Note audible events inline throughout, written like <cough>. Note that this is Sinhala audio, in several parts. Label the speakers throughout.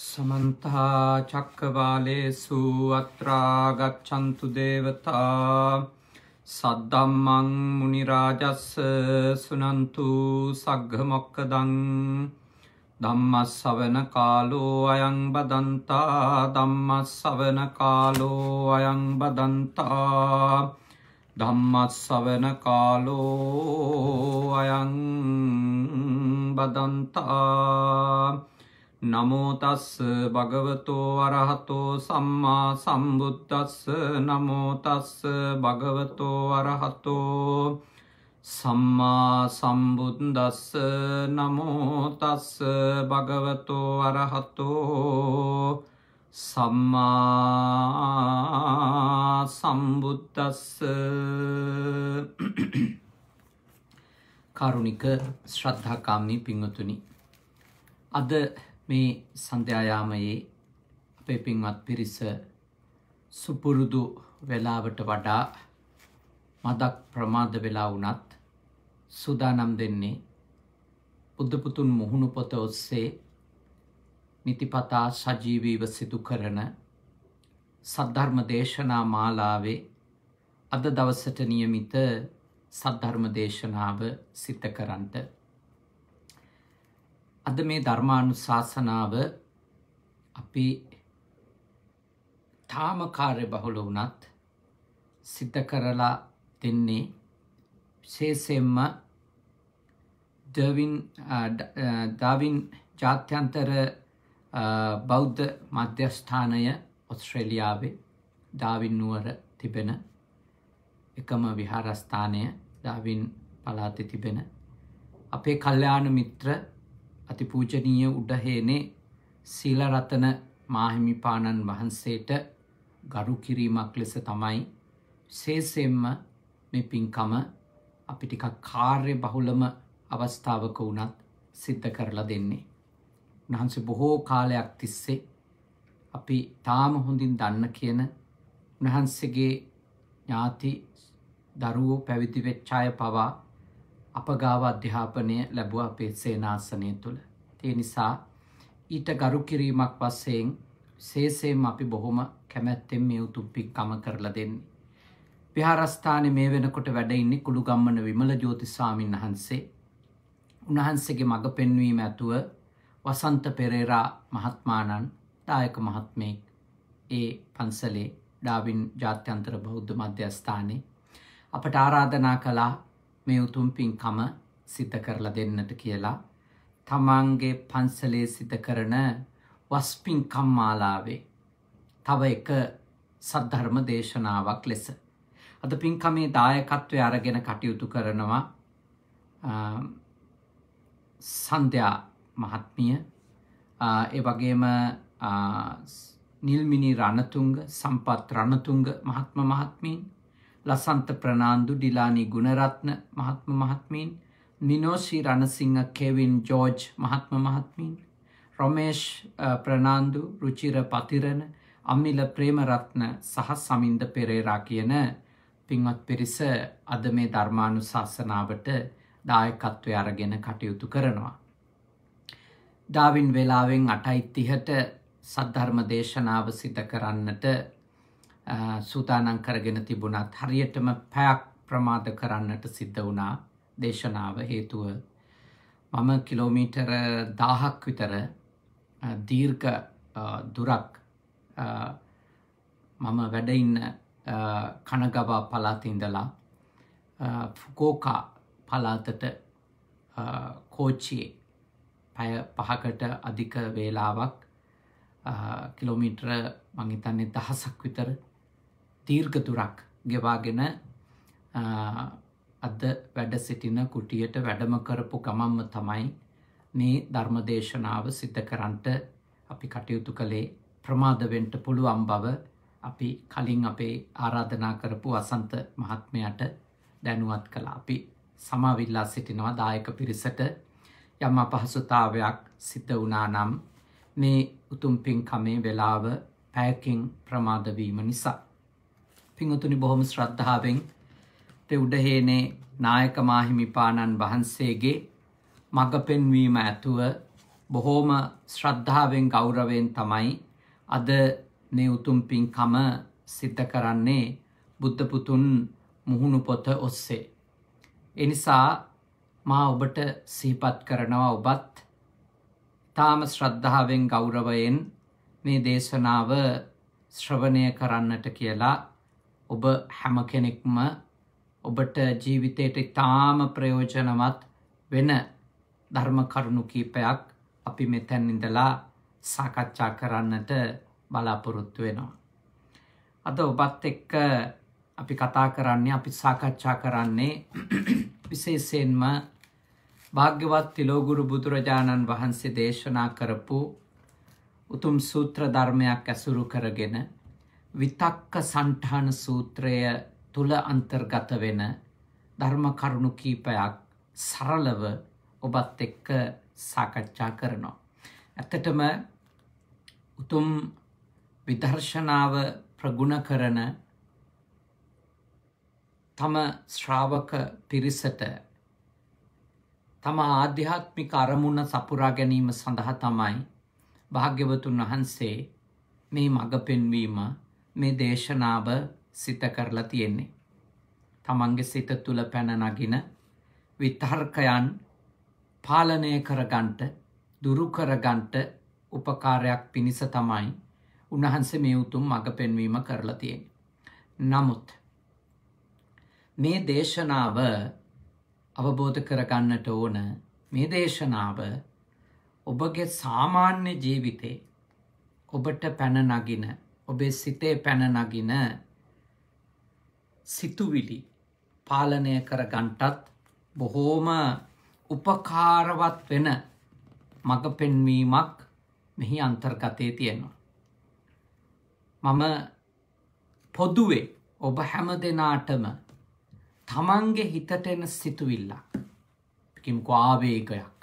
Speaker 1: සමන්තා චක්කවාලේසු අත්‍රාගච්ඡන්තු දේවතා සද්දම්මං මුනිරාජස්ස සුනන්තු සග්ගමොක්කදං ධම්මස්සවන කාලෝ අයං බදන්තා ධම්මස්සවන කාලෝ අයං බදන්තා ධම්මස්සවන කාලෝ අයං බදන්තා නමෝතස්ස භගවතෝ අරහතෝ සම්මා සම්බුද්ධස්ස නමෝතස්ස භගවතෝ අරහතෝ සම්මා සම්බුද්දස්ස නමෝතස්ස භගවතෝ අරහතෝ සම්මා සම්බුද්දස්ස කරුණික ශ්‍රද්ධාකාමී පින්වතුනි අද මේ සන්ධ්‍යායාමයේ අපේ පින්වත් පිරිස සුපුරුදු වෙලාවට වඩා මදක් ප්‍රමාද වෙලා වුණත් සූදානම් දෙන්නේ බුද්ධපුතුන් මුහුණු පොත ඔස්සේ නිතිපතා සජීවීව සිදු කරන සද්ධර්ම දේශනා මාලාවේ අද දවසට નિયમિત සද්ධර්ම දේශනාව සිත කරන්ට අද මේ ධර්මාණු ශාසනාව අපි තාම කාර්ය බහුල වුණත් සිද්ධ කරලා දෙන්නේ විශේෂයෙන්ම ඩවින් ඩවින් ජාත්‍යන්තර බෞද්ධ මධ්‍යස්ථානය ඔස්ට්‍රේලියාවේ ඩාවින් නුවර තිබෙන එකම විහාරස්ථානය ඩාවින් පළාතේ තිබෙන අපේ කල්යාණ මිත්‍ර අතිපූජනීය උඩහේනේ සීලරතන මාහිමිපාණන් වහන්සේට ගරු කිරීමක් ලෙස තමයි විශේෂයෙන්ම මේ පින්කම අපි ටිකක් කාර්ය බහුලම අවස්ථාවක වුණත් සිද්ධ කරලා දෙන්නේ. උන්වහන්සේ බොහෝ කාලයක් තිස්සේ අපි තාම හොඳින් දන්න කියන උන්වහන්සේගේ ඥාති දරුවෝ පැවිදි වෙච්ච අය පවා අප ගාව අධ්‍යාපනය ලැබුව අපේ සේනාසනය තුළ. තිය නිසා ඊට ගරු කිරීමක් වස්සයෙන් සේසේම් අපි බොහොම කැමැත්තෙන් මේ උතුම්පික් කම කරලා දෙන්නේ. විහාරස්ථානය මේ වෙනකොට වැඩඉන්නේ කුළුගම්මන විමල ජෝතිස්වාමීන් වහන්සේ උණහන්සේගේ මඟ පෙන්වීම ඇතුව වසන්ත පෙරේරා මහත්මානන් දායක මහත්මයෙක් ඒ පන්සලේ ඩාවින් ජාත්‍යන්තර බෞද්ධ මධ්‍යස්ථානයේ අපට ආරාධනා කළා මේ උතුම් පින්කම සිද්ධ කරලා දෙන්නට කියලා තමන්ගේ පන්සලේ සිද්ධ කරන වස්පින්කම් මාලාවේ තව එක සද්ධර්ම දේශනාවක් ලෙස අද පින්කමේ දායකත්වය අරගෙන කටයුතු කරනවා සන්ධ්‍යා මහත්මිය ඒ වගේම නිල්මිනි රණතුංග සම්පත් රණතුංග මහත්ම මහත්මීන් ලසන්ත ප්‍රනාන්දු ඩිලානි ගුණරත්න මහත්ම මහත්මීන් මිනෝෂී රණසිංහ කෙවින් ජෝජ් මහත්ම මහත්මීන් රොමේෂ් ප්‍රනාන්දු රුචිර පතිරණ අමිල ප්‍රේමරත්න සහ සමින්ද පෙරේරා කියන පින්වත් පිරිස අද මේ ධර්මානු ශාසනාවට දායකත්වය අරගෙන කටයුතු කරනවා. ඩාවින් වෙලාවෙන් අටයිත්තිහට සද්ධර්ම දේශනාව සිත කරන්නට සූදානං කරගෙන තිබුණත් හරියටම පැයක් ප්‍රමාද කරන්නට සිද්ධ වුණා දේශනාව හේතුව මම කිලෝමීටර දාහක් විතර දීර්ක දුරක් මම වැඩඉන්න කනගවා පලාතින්දලා ෆුකෝකා පලාතට කෝච්චියේ පැය පහකට අධික වේලාවක් කිලෝමීටර මංහිතන්නේ දහසක් විතර තීර්ග දුරක් ගෙවාගෙන අද වැඩ සිටින කුටියට වැඩම කරපු ගමම්ම තමයි මේ ධර්මදේශනාව සිද්ධ කරන්ට අපි කටයුතු කළේ ප්‍රමාදවෙන්ට පුළුවන් බව අපි කලින් අපේ ආරාධනා කරපු අසන්ත මහත්මයට දැනුවත් කළ අපි සමවිල්ලා සිටිනවා දායක පිරිසට යම් අපහසුතාවයක් සිත වුණා නම් මේ උතුම් පින්කමේ වෙලාව පැයකින් ප්‍රමාදවීම නිසා පිංහතුනි බොහොම ශ්‍රද්ධාවෙන් උඩහේනේ නායක මාහිමිපාණන් වහන්සේගේ මඟ පෙන්වීම ඇතුව බොහෝම ශ්‍රද්ධාවෙන් ගෞරවෙන් තමයි අද මේ උතුම් පින්කම සිද්ධ කරන්නේ බුද්ධපුතුන් මුහුණු පොත ඔස්සේ. එනිසා මා ඔබට සිහිපත් කරනවා ඔබත් තාම ශ්‍රද්ධාවෙන් ගෞරවයෙන් මේ දේශනාව ශ්‍රවණය කරන්නට කියලා ඔබ හැම කෙනෙක්ම ඔබට ජීවිතයට ඉතාම ප්‍රයෝජනවත් වෙන ධර්ම කරුණු කීපයක් අපි මෙතැන් ඉඳලා සාකච්ඡා කරන්නට බලාපොරොත්තු වෙනවා. අද ඔබත් එක්ක අපි කතා කරන්නේ අපි සාකච්ඡා කරන්නේ විශේෂයෙන්ම භාග්‍යවත් තිලෝගුරු බුදුරජාණන් වහන්සේ දේශනා කරපු උතුම් සූත්‍ර ධර්මයක් ඇසුරු කරගෙන විතක්ක සන්ඨාන සූත්‍රය තුල අන්තර්ගත වෙන ධර්ම කරුණු කීපයක් සරලව ඔබත් එක්ක සාකච්ඡා කරනවා. ඇත්තටම උතුම් විදර්ශනාව ප්‍රගුණ කරන තම ශ්‍රාවක පිරිසට තම ආධ්‍යාත්මික අරමුණ සපුරා ගැනීම සඳහා තමයි භාග්‍යවතුන් වහන්සේ මේ මඟ පෙන්වීම මේ දේශනාව සිත කරලා තියෙන්නේ. තමන්ගේ සිත තුළ පැන නගින විතර්කයන් පාලනය කරගන්ට දුරු කරගන්ට උපකාරයක් පිණිස තමයි උන්වහන්සේ මේ උතුම් මඟ පෙන්වීම කරලා තියෙන්නේ. නමුත් මේ දේශනාව අවබෝධ කරගන්නට ඕන මේ දේශනාව ඔබගේ සාමාන්‍ය ජීවිතේ ඔබට පැන නගින ඔබේ සිතේ පැනනගින සිතුවිලි පාලනය කර ගන්ටත් බොහෝම උපකාරවත් වෙන මඟ පෙන්වීමක් මෙහි අන්තර්ගතය තියෙනවා. මම පොදුවේ ඔබ හැම දෙනාටම තමන්ගේ හිතට එන සිතුවිල්ලක් පිකිම්කු ආවේගයක්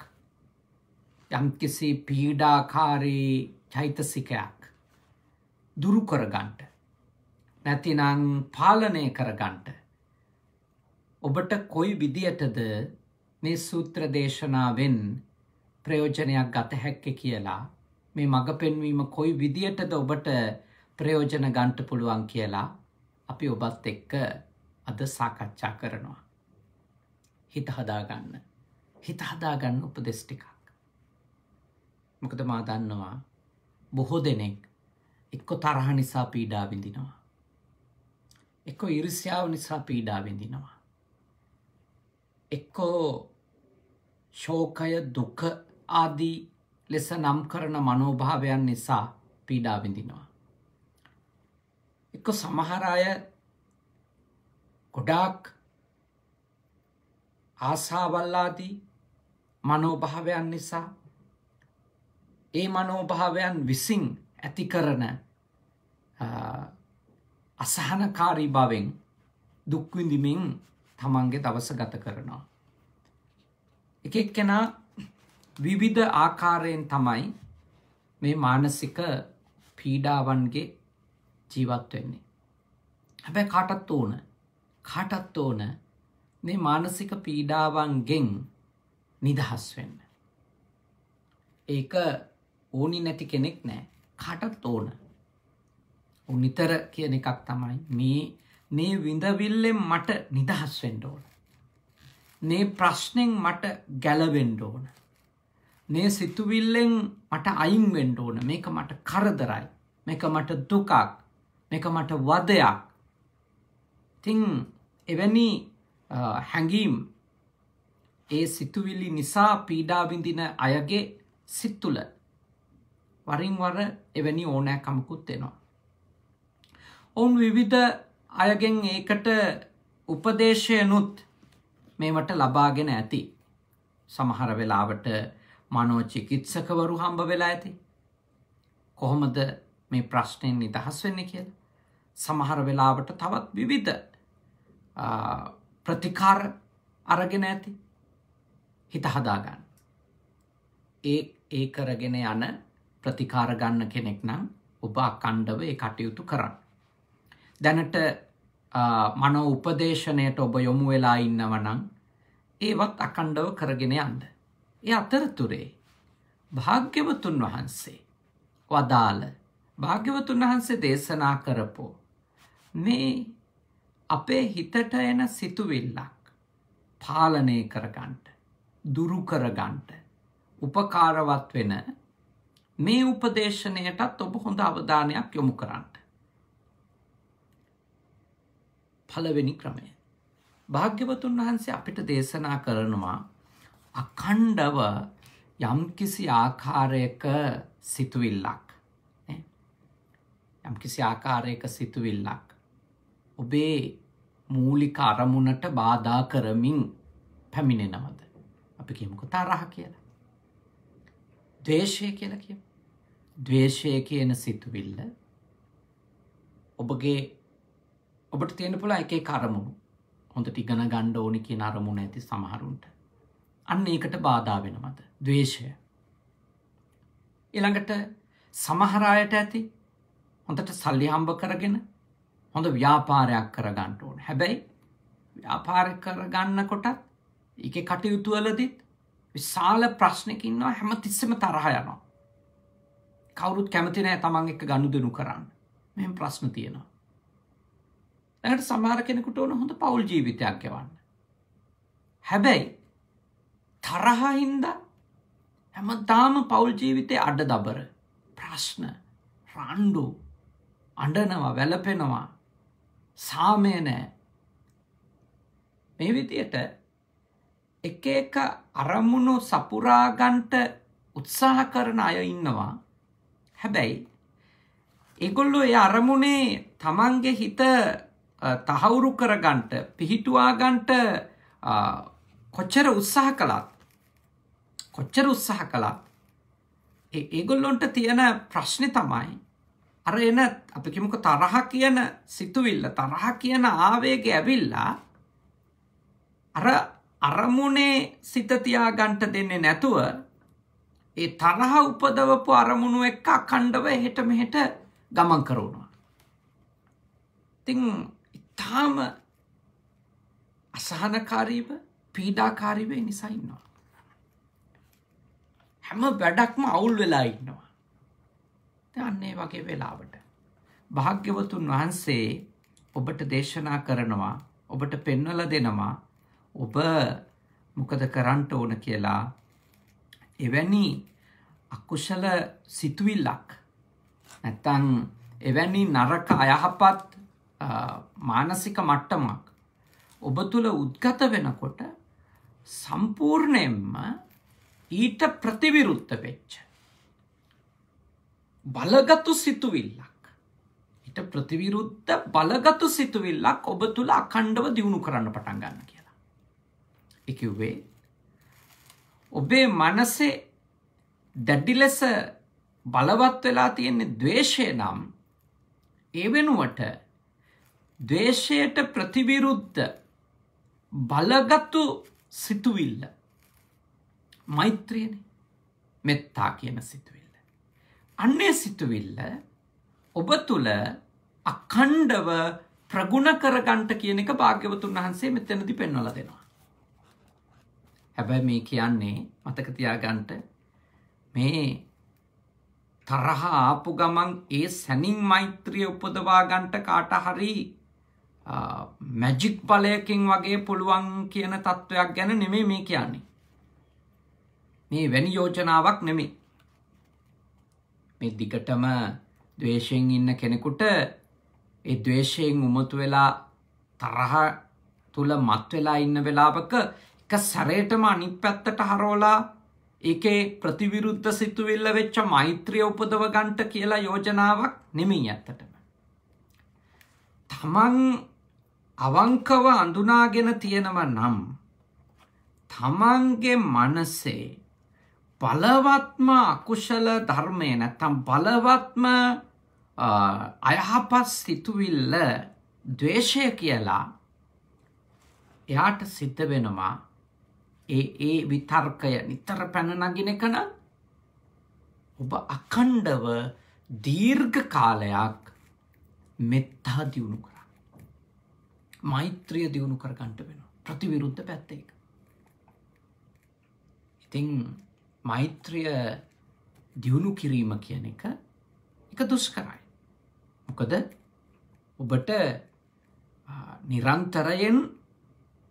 Speaker 1: යම්කිසි පීඩාකාරී චෛතසිකයක් දුරු කරගන්ට. නැතිනං පාලනය කරගන්ට. ඔබට කොයි විදියටද මේ සූත්‍ර දේශනාවෙන් ප්‍රයෝජනයක් ගත හැක්ක කියලා මේ මඟ පෙන්වීම කොයි විදියටද ඔබට ප්‍රයෝජන ගන්ට පුළුවන් කියලා අපි ඔබත් එක්ක අද සාකච්ඡා කරනවා. හිත හදාගන්න. හිත හදාගන්න උපදෙස් ටිකක්. මොකද මා දන්නවා බොහෝ දෙනෙක් එක්ක තරහ නිසා පීඩා විඳිනවා. එක්ක ඉරිසියාව නිසා පීඩා විඳිනවා. එක්කෝ ශෝකය දුක ආදී ලෙස නම් කරන මනෝභාවයන් නිසා පීඩා විඳිනවා. එක්ක සමහර අය ගොඩාක් ආසාවල්ලාදී මනෝභාවයන් නිසා ඒ මනෝභාවයන් විසින් ඇති කරන අසහනකාරී බවෙන් දුක්විඳිමින් තමන්ගේ දවස ගත කරනවා. එක එක්කෙනා විවිධ ආකාරයෙන් තමයි මේ මානසික පීඩාවන්ගේ ජීවත් වෙන්නේ. හැබැයි කාටත් ඕන කාටත් ඕන මේ මානසික පීඩාවන්ගෙන් නිදහස් වෙන්න. ඒක ඕනි නැති කෙනෙක් නෑ කාටත් ඕන නිතර කියන එකක් තමයි මේ මේ විඳවිල්ලෙන් මට නිදහස් වෙන්න ඕන. මේ ප්‍රශ්නෙන් මට ගැලවෙන්න ඕන. මේ සිතුවිල්ලෙන් මට අයින් වෙන්න ඕන. මේක මට කරදරයි. මේක මට දුකක්. මේක මට වදයක්. ඉතින් එවැනි හැඟීම් ඒ සිතුවිලි නිසා පීඩා විඳින අයගේ සිත් තුළ වරින් වර එවැනි ඕනෑකමකුත් වෙනවා. ඔවුන් විවිධ අයගෙන් ඒකට උපදේශයනුත් මේමට ලබාගෙන ඇති. සමහර වෙලාවට මනෝචිකිත්සකවරු හම්බ වෙලා ඇති. කොහොමද මේ ප්‍රශ්නයෙන් නිදහස් වෙන්න කියල. සමහර වෙලාවට තවත් විවිධ ප්‍රතිකාර අරගෙන ඇති හිත හදාගන්න. ඒ ඒ කරගෙන යන ප්‍රතිකාර ගන්න කෙනෙක් නම් ඔබ අකණ්ඩව ඒ කටයුතු කරන්න. දැනට මනෝ උපදේශනයට ඔබ යොමු වෙලා ඉන්නවනං ඒවත් අකණ්ඩව කරගෙන යන්න. ඒ අතරතුරේ භාග්‍යවතුන් වහන්සේ වදාළ භාග්‍යවතුන් වහන්සේ දේශනා කරපෝ මේ අපේ හිතට එන සිතුවිල්ලක් පාලනය කරගන්ට දුරු කරගන්ට උපකාරවත් වෙන මේ උපදේශනයටත් ඔබ හොඳ අවධානයක් යොමු කරන්න. පළවෙනි ක්‍රමය. භාග්‍යවතුන් වහන්සේ අපිට දේශනා කරනවා අකණ්ඩව යම්කිසි ආකාරයක සිතුවිල්ලක්. යම්කිසි ආකාරයක සිතුවිල්ලක්. ඔබේ මූලික අරමුණට බාධා කරමින් පැමිණෙනවද. අපි කියමුකු තරහ කියලා. දවේශය කියලා කිය. දවේශය කියන සිතුවිල්ල ඔබගේ ඔබට තියෙන පුළ එකේ කරමුණු හොඳට ඉගන ගණ්ඩ ඕනි කිය අරමුණ ඇති සමහරුන්ට අන්න ඒකට බාධා වෙනමද දවේශය එළඟට සමහරායට ඇති හොඳට සල්ලි හම්බ කරගෙන හොඳ ව්‍යාපාරයක් කරගන්නට ඕන හැබැයි ව්‍යාපාර කරගන්න කොටත් එක කටයුතුවලදත් විශාල ප්‍රශ්නකින්වා හැම තිස්සම තරහ යනවා කවුරුත් කැමති නෑ තමන් එක ගණුදනු කරන්න මෙම ප්‍රශ්න තියෙනවා ඇඟට සමහර කෙනෙකුට ඕන හොඳ පෞල් ජීවිතයක් ගෙවන්න. හැබැයි තරහා හින්දා හැමදාම පෞල් ජීවිතේ අඩ දබර ප්‍රශ්න රණ්ඩු අඬනවා වැළපෙනවා සාමය නැහැ. මේ විදියට එක එක අරමුණු සපුරා ගන්නට උත්සාහ කරන අය ඉන්නවා. හැබැයි ඒගොල්ලෝ ඒ අරමුණේ තමන්ගේ හිත තහවුරු කරගන්ට පිහිටුවාගන්ට කොච්චර උත්සාහ කළත් කොච්චර උත්සාහ කළත් ඒගොල්ලොන්ට තියෙන ප්‍රශ්නි තමයි අර එන අපිකිමක තරහ කියන සිතුවිල්ල තරහ කියන ආවේග ඇවිල්ලා අර අරමුණේ සිතතියාගන්ට දෙන්නේ නැතුව ඒ තරහ උපදවපු අරමුණු එක්ක අකණ්ඩව එහෙට මෙහෙට ගමන් කරවනවා. ඉතින් තාම අසහනකාරීව පීඩාකාරීව නිසා ඉන්නවා. හැම වැඩක්ම අවුල් වෙලා ඉන්නවා. දන්නේ වගේ වෙලාවට. භාග්‍යවතුන් වහන්සේ ඔබට දේශනා කරනවා ඔබට පෙන්වල දෙනවා ඔබ මොකද කරන්නට ඕන කියලා එවැනි අකුශල සිතුවිල්ලක් නැත්තං එවැනි නරක අයහපත් මානසික මට්ටමක් ඔබ තුළ උද්ගත වෙනකොට සම්පූර්ණයෙන්ම ඊට ප්‍රතිවිරුත්ත වෙච්ච. බලගතු සිතුවිල්ලක්. ඊට ප්‍රතිවිරුද්ධ බලගතු සිතුවිල්ලක් ඔබ තුළ අකණ්ඩව දියුණු කරන්න පටන් ගන්න කියලා. එකවේ ඔබේ මනසේ දැඩි ලෙස බලවත් වෙලා තියෙන්නේ දවේශය නම් ඒ වෙනුවට දේශයට ප්‍රතිවිරුද්ධ බලගත්තු සිතුවිල්ල මෛත්‍රියන මෙත්තා කියන සිතුවිල්ල. අන්නේ සිතුවිල්ල ඔබ තුළ අකණ්ඩව ප්‍රගුණ කරගන්ට කියන එක භාග්‍යවතුන් වහන්සේ මෙතැනති පෙන්වල දෙනවා. හැබැ මේ කියන්නේ මතකතියාගන්ට මේ තරහා ආපු ගමන් ඒ සැනින් මෛත්‍රිය උපදවාගන්ට කාට හරි මැජික් පලයකින් වගේ පුළුවන් කියන තත්ත්වයක් ගැන නෙමේ මේ කියන්නේ. මේ වැනි යෝජනාවක් නෙමේ. මේ දිගටම දවේශයෙන් ඉන්න කෙනෙකුට ඒ දවේශයෙන් උමතු වෙලා තරහ තුළ මත් වෙලා ඉන්න වෙලාපක එක සැරේටම අනිත් පැත්තට හරෝලා ඒකේ ප්‍රතිවිරුද්ධ සිතුවිල්ල වෙච්ච මෛත්‍රිය උපදව ගන්ට කියලා යෝජනාවක් නෙමී ඇත්තටම. තමන් අවංකව අඳුනාගෙන තියෙනව නම් තමන්ගේ මනසේ බලවත්ම අකුශල ධර්මය නැත්තම් බලවත්ම අයහපත් සිතුවිල්ල දවේශය කියලා එයාට සිද්ධ වෙනවා ඒ ඒ විතර්කය නිතර පැනනගෙන කන ඔබ අකණ්ඩව දීර්ඝ කාලයක් මෙත්තා දියුණු කර මෛත්‍රිය දියුණු කරගන්ට වෙන ප්‍රතිවිරුද්ධ පැත්ත එක. ඉතිං මෛත්‍රිය දියුණු කිරීම කියන එක එක දුස් කරයි. මොකද ඔබට නිරන්තරයෙන්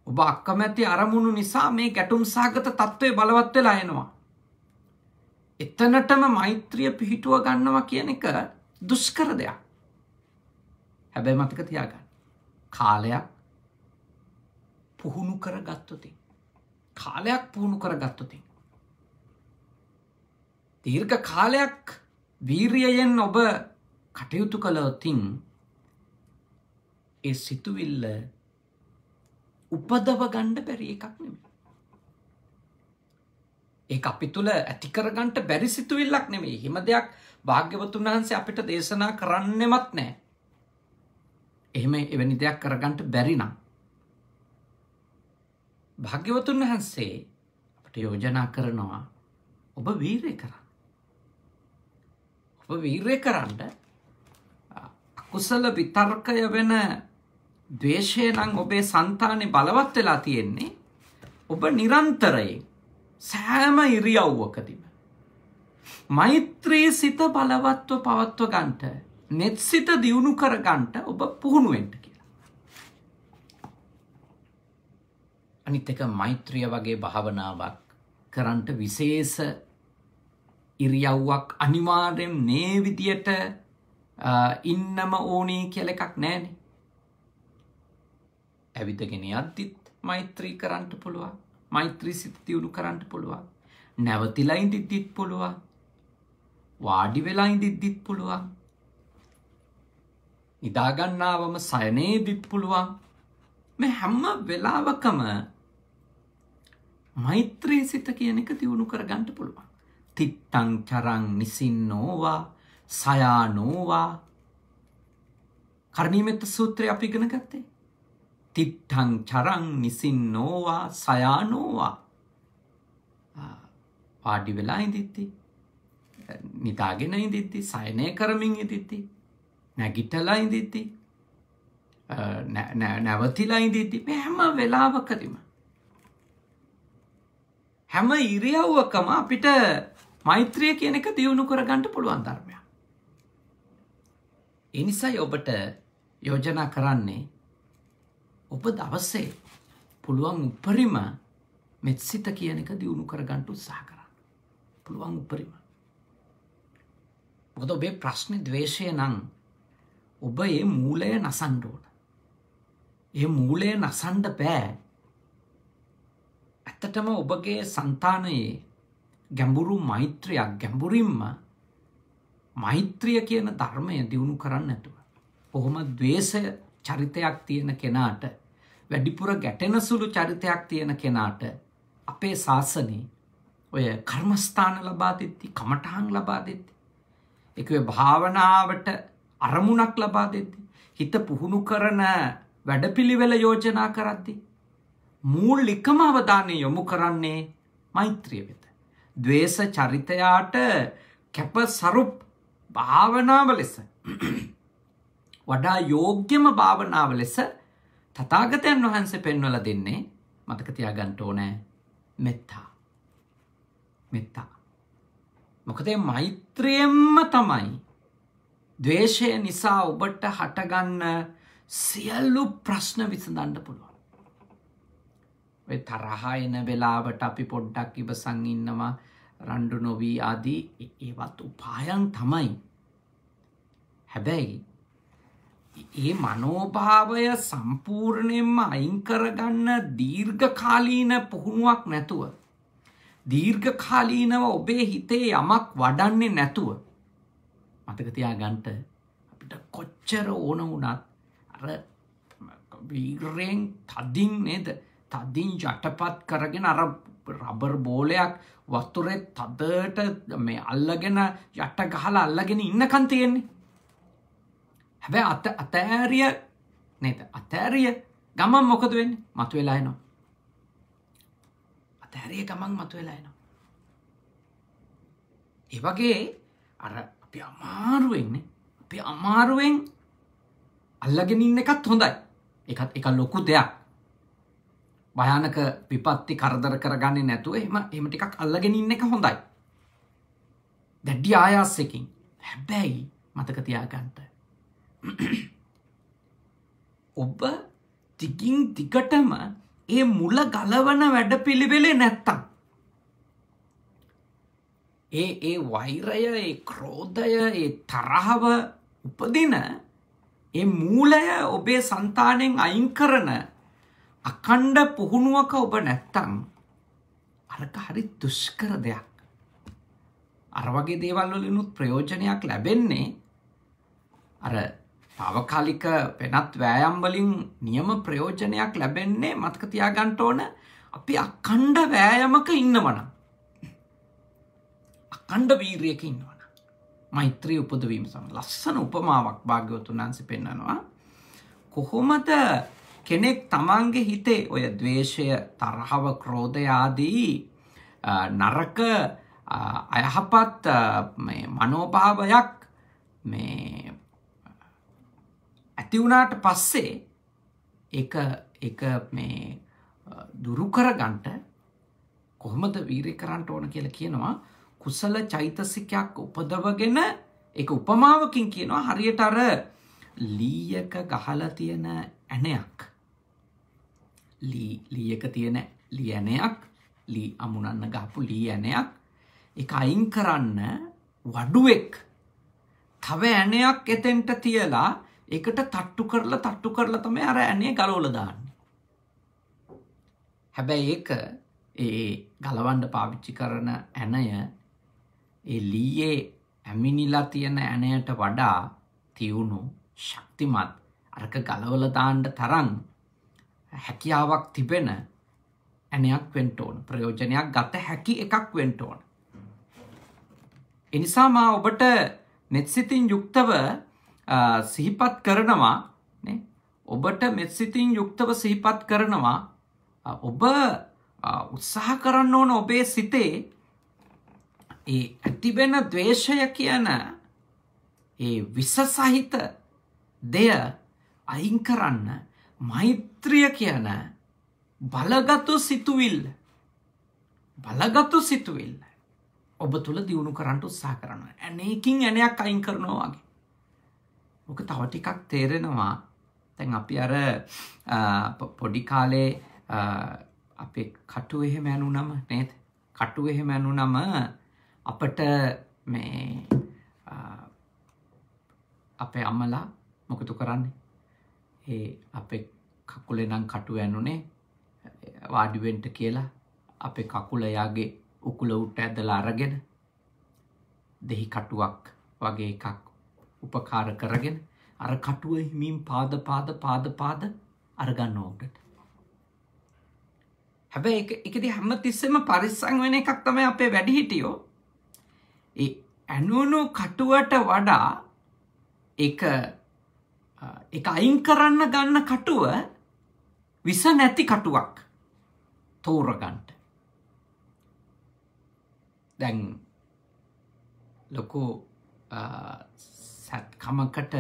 Speaker 1: ඔබ අක්කමැති අරමුණු නිසා මේ ගැටුම් සාගත තත්ත්වය බලවත් වෙලා එනවා. එතනටම මෛත්‍රිය පිහිටුව ගන්නවා කියන එක දුෂ්කර දෙයක්. හැබැයි මතක තියාගන්න. කාලයක් පුහුණු කර ගත්තොති. කාලයක් පුහුණු කර ගත්තොති. දීර්ඝ කාලයක් වීරියයෙන් ඔබ කටයුතු කළොතින් ඒ සිතුවිල්ල උපදව ගණ්ඩ බැරි එකක් නෙම. ඒ අපි තුළ ඇතිකරගන්ට බැරි සිතුවිල්ලක් නෙමේ හිම දෙයක් භාග්‍යවතුන් වහන්සේ අපිට දේශනා කරන්නෙමත් නෑ. එහෙම එවැනි දෙයක් කරගන්ට බැරිනම්. භග්‍යවතුන් වහන්සේ අපට යෝජනා කරනවා ඔබ වීරය කරන්න. ඔබ වීරය කරන්න අකුසල විතර්කය වෙන දවේශය නං ඔබේ සන්තානය බලවත් වෙලා තියෙන්නේ ඔබ නිරන්තරයෙන් සෑම ඉරියව්වකදිම. මෛත්‍රී සිත බලවත්ව පවත්ව ගන්ට නෙත්සිත දියුණු කරගන්ට ඔබ පුහුණුවෙන්ට කියලා. අනිත් එක මෛත්‍රිය වගේ භාවනාවක් කරන්ට විශේෂ ඉරියව්වක් අනිවාර්යෙන් මේ විදියට ඉන්නම ඕනේ කියල එකක් නෑන. ඇවිතගෙන අද්දිත් මෛත්‍රී කරන්ට පුළුවන් මෛත්‍රී සිත දියුණු කරන්ට පුළුවන් නැවතිලයින් දිද්දිත් පුළුවන් වාඩි වෙලා ඉදිද්දිත් පුළුවන් ඉදාගන්නාවම සයනේදිත් පුළුවන් මේ හැම්ම වෙලාවකම මෛත්‍රී සිත කියන එක තිවුණු කරගන්න පුළුවන්. තිට්ටං චරං නිසින් නෝවා සයා නෝවා කරණීමෙත්ත සූත්‍රය අපි ඉගෙන ගත්තේ. තිට්ටං චරං නිසින් නෝවා සයා නෝවා පාඩි වෙලා ඉඳිද්දි නිදාගෙන ඉඳිද්දි සයනය කරමින් ඉඳිද්දි නැගිටලා ඉඳිද්දි නැවතිලා ඉඳිද්දි මේ හැම වෙලාවකදීම හැම ඉරියව්වකම අපිට මෛත්‍රිය කියන එක දියුණු කරගන්න පුළුවන් ධර්මයක්. ඒ නිසායි ඔබට යෝජනා කරන්නේ ඔබ දවසේ පුළුවන් උපරිම මෙත්සිත කියන එක දියුණු කරගන්න උත්සාහ කරන්න. පුළුවන් උපරිම. මොකද ඔබේ ප්‍රශ්නේ ද්වේෂය නම් ඔබ ඒ මූලය නසන්ඩ ඕන. ඒ මූලය නසන්ඩ බෑ ඇත්තටම ඔබගේ සන්තානයේ ගැඹුරු මෛත්‍රයක් ගැඹුරින්ම මෛත්‍රිය කියන ධර්මය දියුණු කරන්න ඇතුව. ඔහොම දවේශ චරිතයක් තියෙන කෙනාට වැඩිපුර ගැටෙන සුළු චරිතයක් තියෙන කෙනාට අපේ ශාසනයේ ඔය කර්මස්ථාන ලබා දෙත්ති කමටහන් ලබා දෙත්ති. එක භාවනාවට අරමුණක් ලබා දෙද්දි හිත පුහුණු කරන වැඩපිළිවෙල යෝජනා කරද්දි මූලිකම අවධානය යොමු කරන්නේ මෛත්‍රිය වෙත. ද්වේෂ චරිතයාට කැප සරුප් භාවනාව ලෙස <clears throat> වඩා යෝග්‍යම භාවනාව ලෙස තථාගතයන් වහන්සේ පෙන්වලා දෙන්නේ මතක තියාගන්න ඕනේ මෙත්තා. මෙත්තා. මොකද මෛත්‍රියෙන්ම තමයි දවේශය නිසා ඔබට හටගන්න සියල්ලු ප්‍රශ්න විසඳන්න පුළුවන්. තරහා එන වෙලාවට අපි පොඩ්ඩක් ඉවසං ඉන්නවා රණ්ඩු නොවී ආදී ඒවත් උපායන් තමයි. හැබැයි ඒ මනෝභාවය සම්පූර්ණයෙන්ම අයින් කරගන්න දීර්ඝකාලීන පුහුණුවක් නැතුව. දීර්ඝකාලීනව ඔබේ හිතේ යමක් වඩන්නේ නැතුව මතකතියා ගන්ට අපිට කොච්චර ඕන වුනත් අර වීරයෙන් තදින් නේද තදින් ජටපත් කරගෙන අර රබර් බෝලයක් වස්තුරේ තදට මේ අල්ලගෙන යට ගහල අල්ලගෙන ඉන්නකන් තියෙන්නේ හැබැ අත අතෑරිය නේද අතෑරිය ගමන් මොකද වෙන්නේ මතු වෙලා එනවා අතෑරිය ගමන් මතු වෙලා එනවා ඒ වගේ අර අපි අමාරුවෙන්නේ අපි අමාරුවෙන් අල්ලගෙන ඉන්න එකත් හොඳයි එකත් එක ලොකු දෙයක් භයානක විපත්ති කරදර කරගන්නේ නැතුව එහෙම එහෙම ටිකක් අල්ලගෙන ඉන්න එක හොඳයි දැඩි ආයාසයකින් හැබැයි මතක තියාගන්න <clears throat> ඔබ දිගින් දිගටම ඒ මුල ගලවන වැඩ පිළිවෙලේ නැත්තම් ඒ ඒ වෛරය ඒ ක්‍රෝධය ඒ තරහව උපදින ඒ මූලය ඔබේ సంతාණයෙන් අයින් කරන අකණ්ඩ පුහුණුවක ඔබ නැත්තම් අරක හරි දුෂ්කර දෙයක්. අර වගේ දේවල් වලිනුත් ප්‍රයෝජනයක් ලැබෙන්නේ අර තාවකාලික වෙනත් වෑයම් වලින් නියම ප්‍රයෝජනයක් ලැබෙන්නේ මතක තියාගන්න ඕන අපි අකණ්ඩ වෑයමක ඉන්නවනම් අකණ්ඩ වීරියක ඉන්නවන මෛත්‍රී උපදවීම සම ලස්සන උපමාවක් භාග්‍යවතුන් වහන්සේ පෙන්නනවා කොහොමද කෙනෙක් තමන්ගේ හිතේ ඔය දවේශය තරහව ක්‍රෝධයාදී නරක අයහපත් මනෝභාවයක් මේ ඇතිවුණාට පස්සේ එක මේ දුරුකරගන්ට කොහොමද වීරය කරන්නට ඕන කියලා කියනවා කුසල චෛතසිකයක් උපදවගෙන එක උපමාවකින් කියනවා හරියට අර ලීයක ගහලා තියෙන ඇණයක් ලීයක තියෙන ලියනයක් ලී අමුණන්න ගහපු ලී ඇණයක් එක අයින් කරන්න වඩුවෙක් තව ඇණයක් එතෙන්ට තියලා එකට තට්ටු කරලා තට්ටු කරලා තමයි අර ඇණේ ගලවලා දාන්නේ. හැබැයි ඒක ඒ ගලවන්න පාවිච්චි කරන ඇණය ඒ ලීයේ ඇමිනිලා තියෙන ඇණයට වඩා තියුණු ශක්තිමත් අරක ගලවල දාන්න තරම් හැකියාවක් තිබෙන ඇණයක් වෙන්න ඕන ප්‍රයෝජනයක් ගත හැකි එකක් වෙන්න ඕන එනිසා මා ඔබට මෙත්සිතින් යුක්තව සිහිපත් කරනවා ඔබට මෙත්සිතින් යුක්තව සිහිපත් කරනවා ඔබ උත්සාහ කරන්න ඕන ඔබේ සිතේ ඒ ඇතිබෙන දවේශය කියන ඒ විස සහිත දෙය අයින් කරන්න මෛත්‍රිය කියන බලගතු සිතුවිල් බලගතු සිතුවිල්ල ඔබ තුළ දියුණු කරන්නට උත්සා කරනවා ඇනකින් ඇනයක් අයින් කරනවා වගේ ඕක තව ටිකක් තේරෙනවා තැන් අපි අර පොඩි කාලේ අපේ කටු එහෙම ඇනු නම නේද කටු එහෙම ඇනු නම අපට මේ අපේ අම්මලා මොකතු කරන්නේ ඒ අපේ කකුලේ නම් කටු ඇනුනේ වාඩිවෙන්ට කියලා අපේ කකුල යාගේ උකුල උට ඇදලා අරගෙන දෙහි කටුවක් වගේ එකක් උපකාර කරගෙන අර කටුව හිමින් පාද පාද පාද පාද අරගන්න ඕකට. හැබැයි එකදි හැම තිස්සෙම පරිස්සං වෙන එකක් තමයි අපේ වැඩිහිටියෝ ඇනුණු කටුවට වඩා එක එක අයින් කරන්න ගන්න කටුව විස නැති කටුවක් තෝරගන්ට දැන් ලොකු සැත්කමකට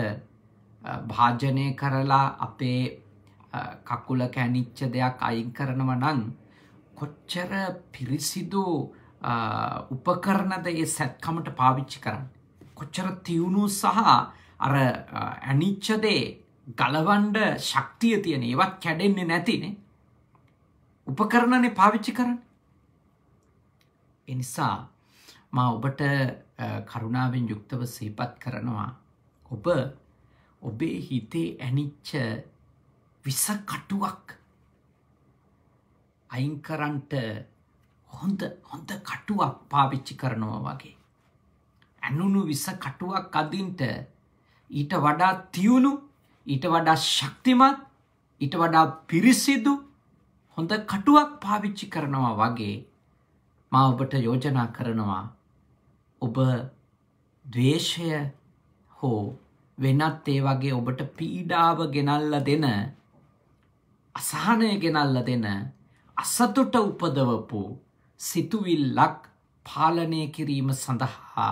Speaker 1: භාජනය කරලා අපේ කකුල කැනිච්ච දෙයක් අයින් කරනව නං කොච්චර පිරිසිදු උපකරණද ඒ සැත්කමට පාවිච්චි කරන්න. කොච්චර තියුණු සහ අර ඇනිච්චදේ ගලවන්ඩ ශක්තිය තියෙන ඒවත් කැඩෙන්නේ නැතිනේ උපකරණනේ පාවිච්චි කරන්න. එනිසා මා ඔබට කරුණාවෙන් යුක්තව සේපත් කරනවා ඔබ ඔබේ හිතේ ඇනිච්ච විස කටුවක් අයිංකරන්ට හොඳ හොඳ කටුවක් පාවිච්චි කරනවා වගේ. ඇනුණු විස කටුවක් අදින්ට ඊට වඩා තියුණු ඊට වඩා ශක්තිමත් ඊට වඩා පිරිසිදු හොඳ කටුවක් පාවිච්චි කරනවා වගේ මා ඔබට යෝජනා කරනවා ඔබ ද්වේෂය හෝ වෙනත් ඒ වගේ ඔබට පීඩාව ගෙනල්ල දෙන අසහනය ගෙනල්ල දෙන අසතුට උපදවපු සිතුවිල්ලක් පාලනය කිරීම සඳහා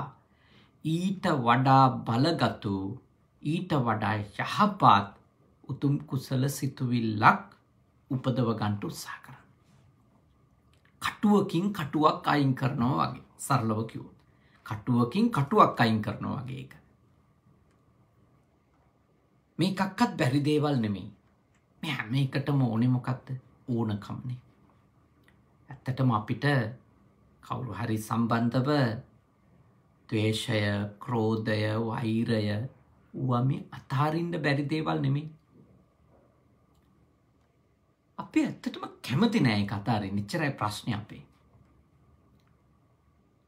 Speaker 1: ඊට වඩා බලගතු ඊට වඩා යහපාත් උතුම් කුසල සිතුවිල්ලක් උපදවගන්ට උත්සා කරන්න. කටුවකින් කටුවක් අයින් කරනවා වගේ සරලව කිව්වොත්. කටුවකින් කටුවක් අයින් කරනවා වගේ එක. මේකක්කත් බැරි දේවල් නෙමෙයි. මේ හැම එකටම ඕනේ මොකක්ද? ඕනකමනේ. ඇත්තටම අපිට කවුරු හරි සම්බන්ධව දවේශය ක්‍රෝධය වෛරය වුව මේ අතාරින්ට බැරි දේවල් නෙමේ අපි ඇත්තටම කැමති නෑ කතාරෙ නිච්චරයි ප්‍රශ්නය අපේ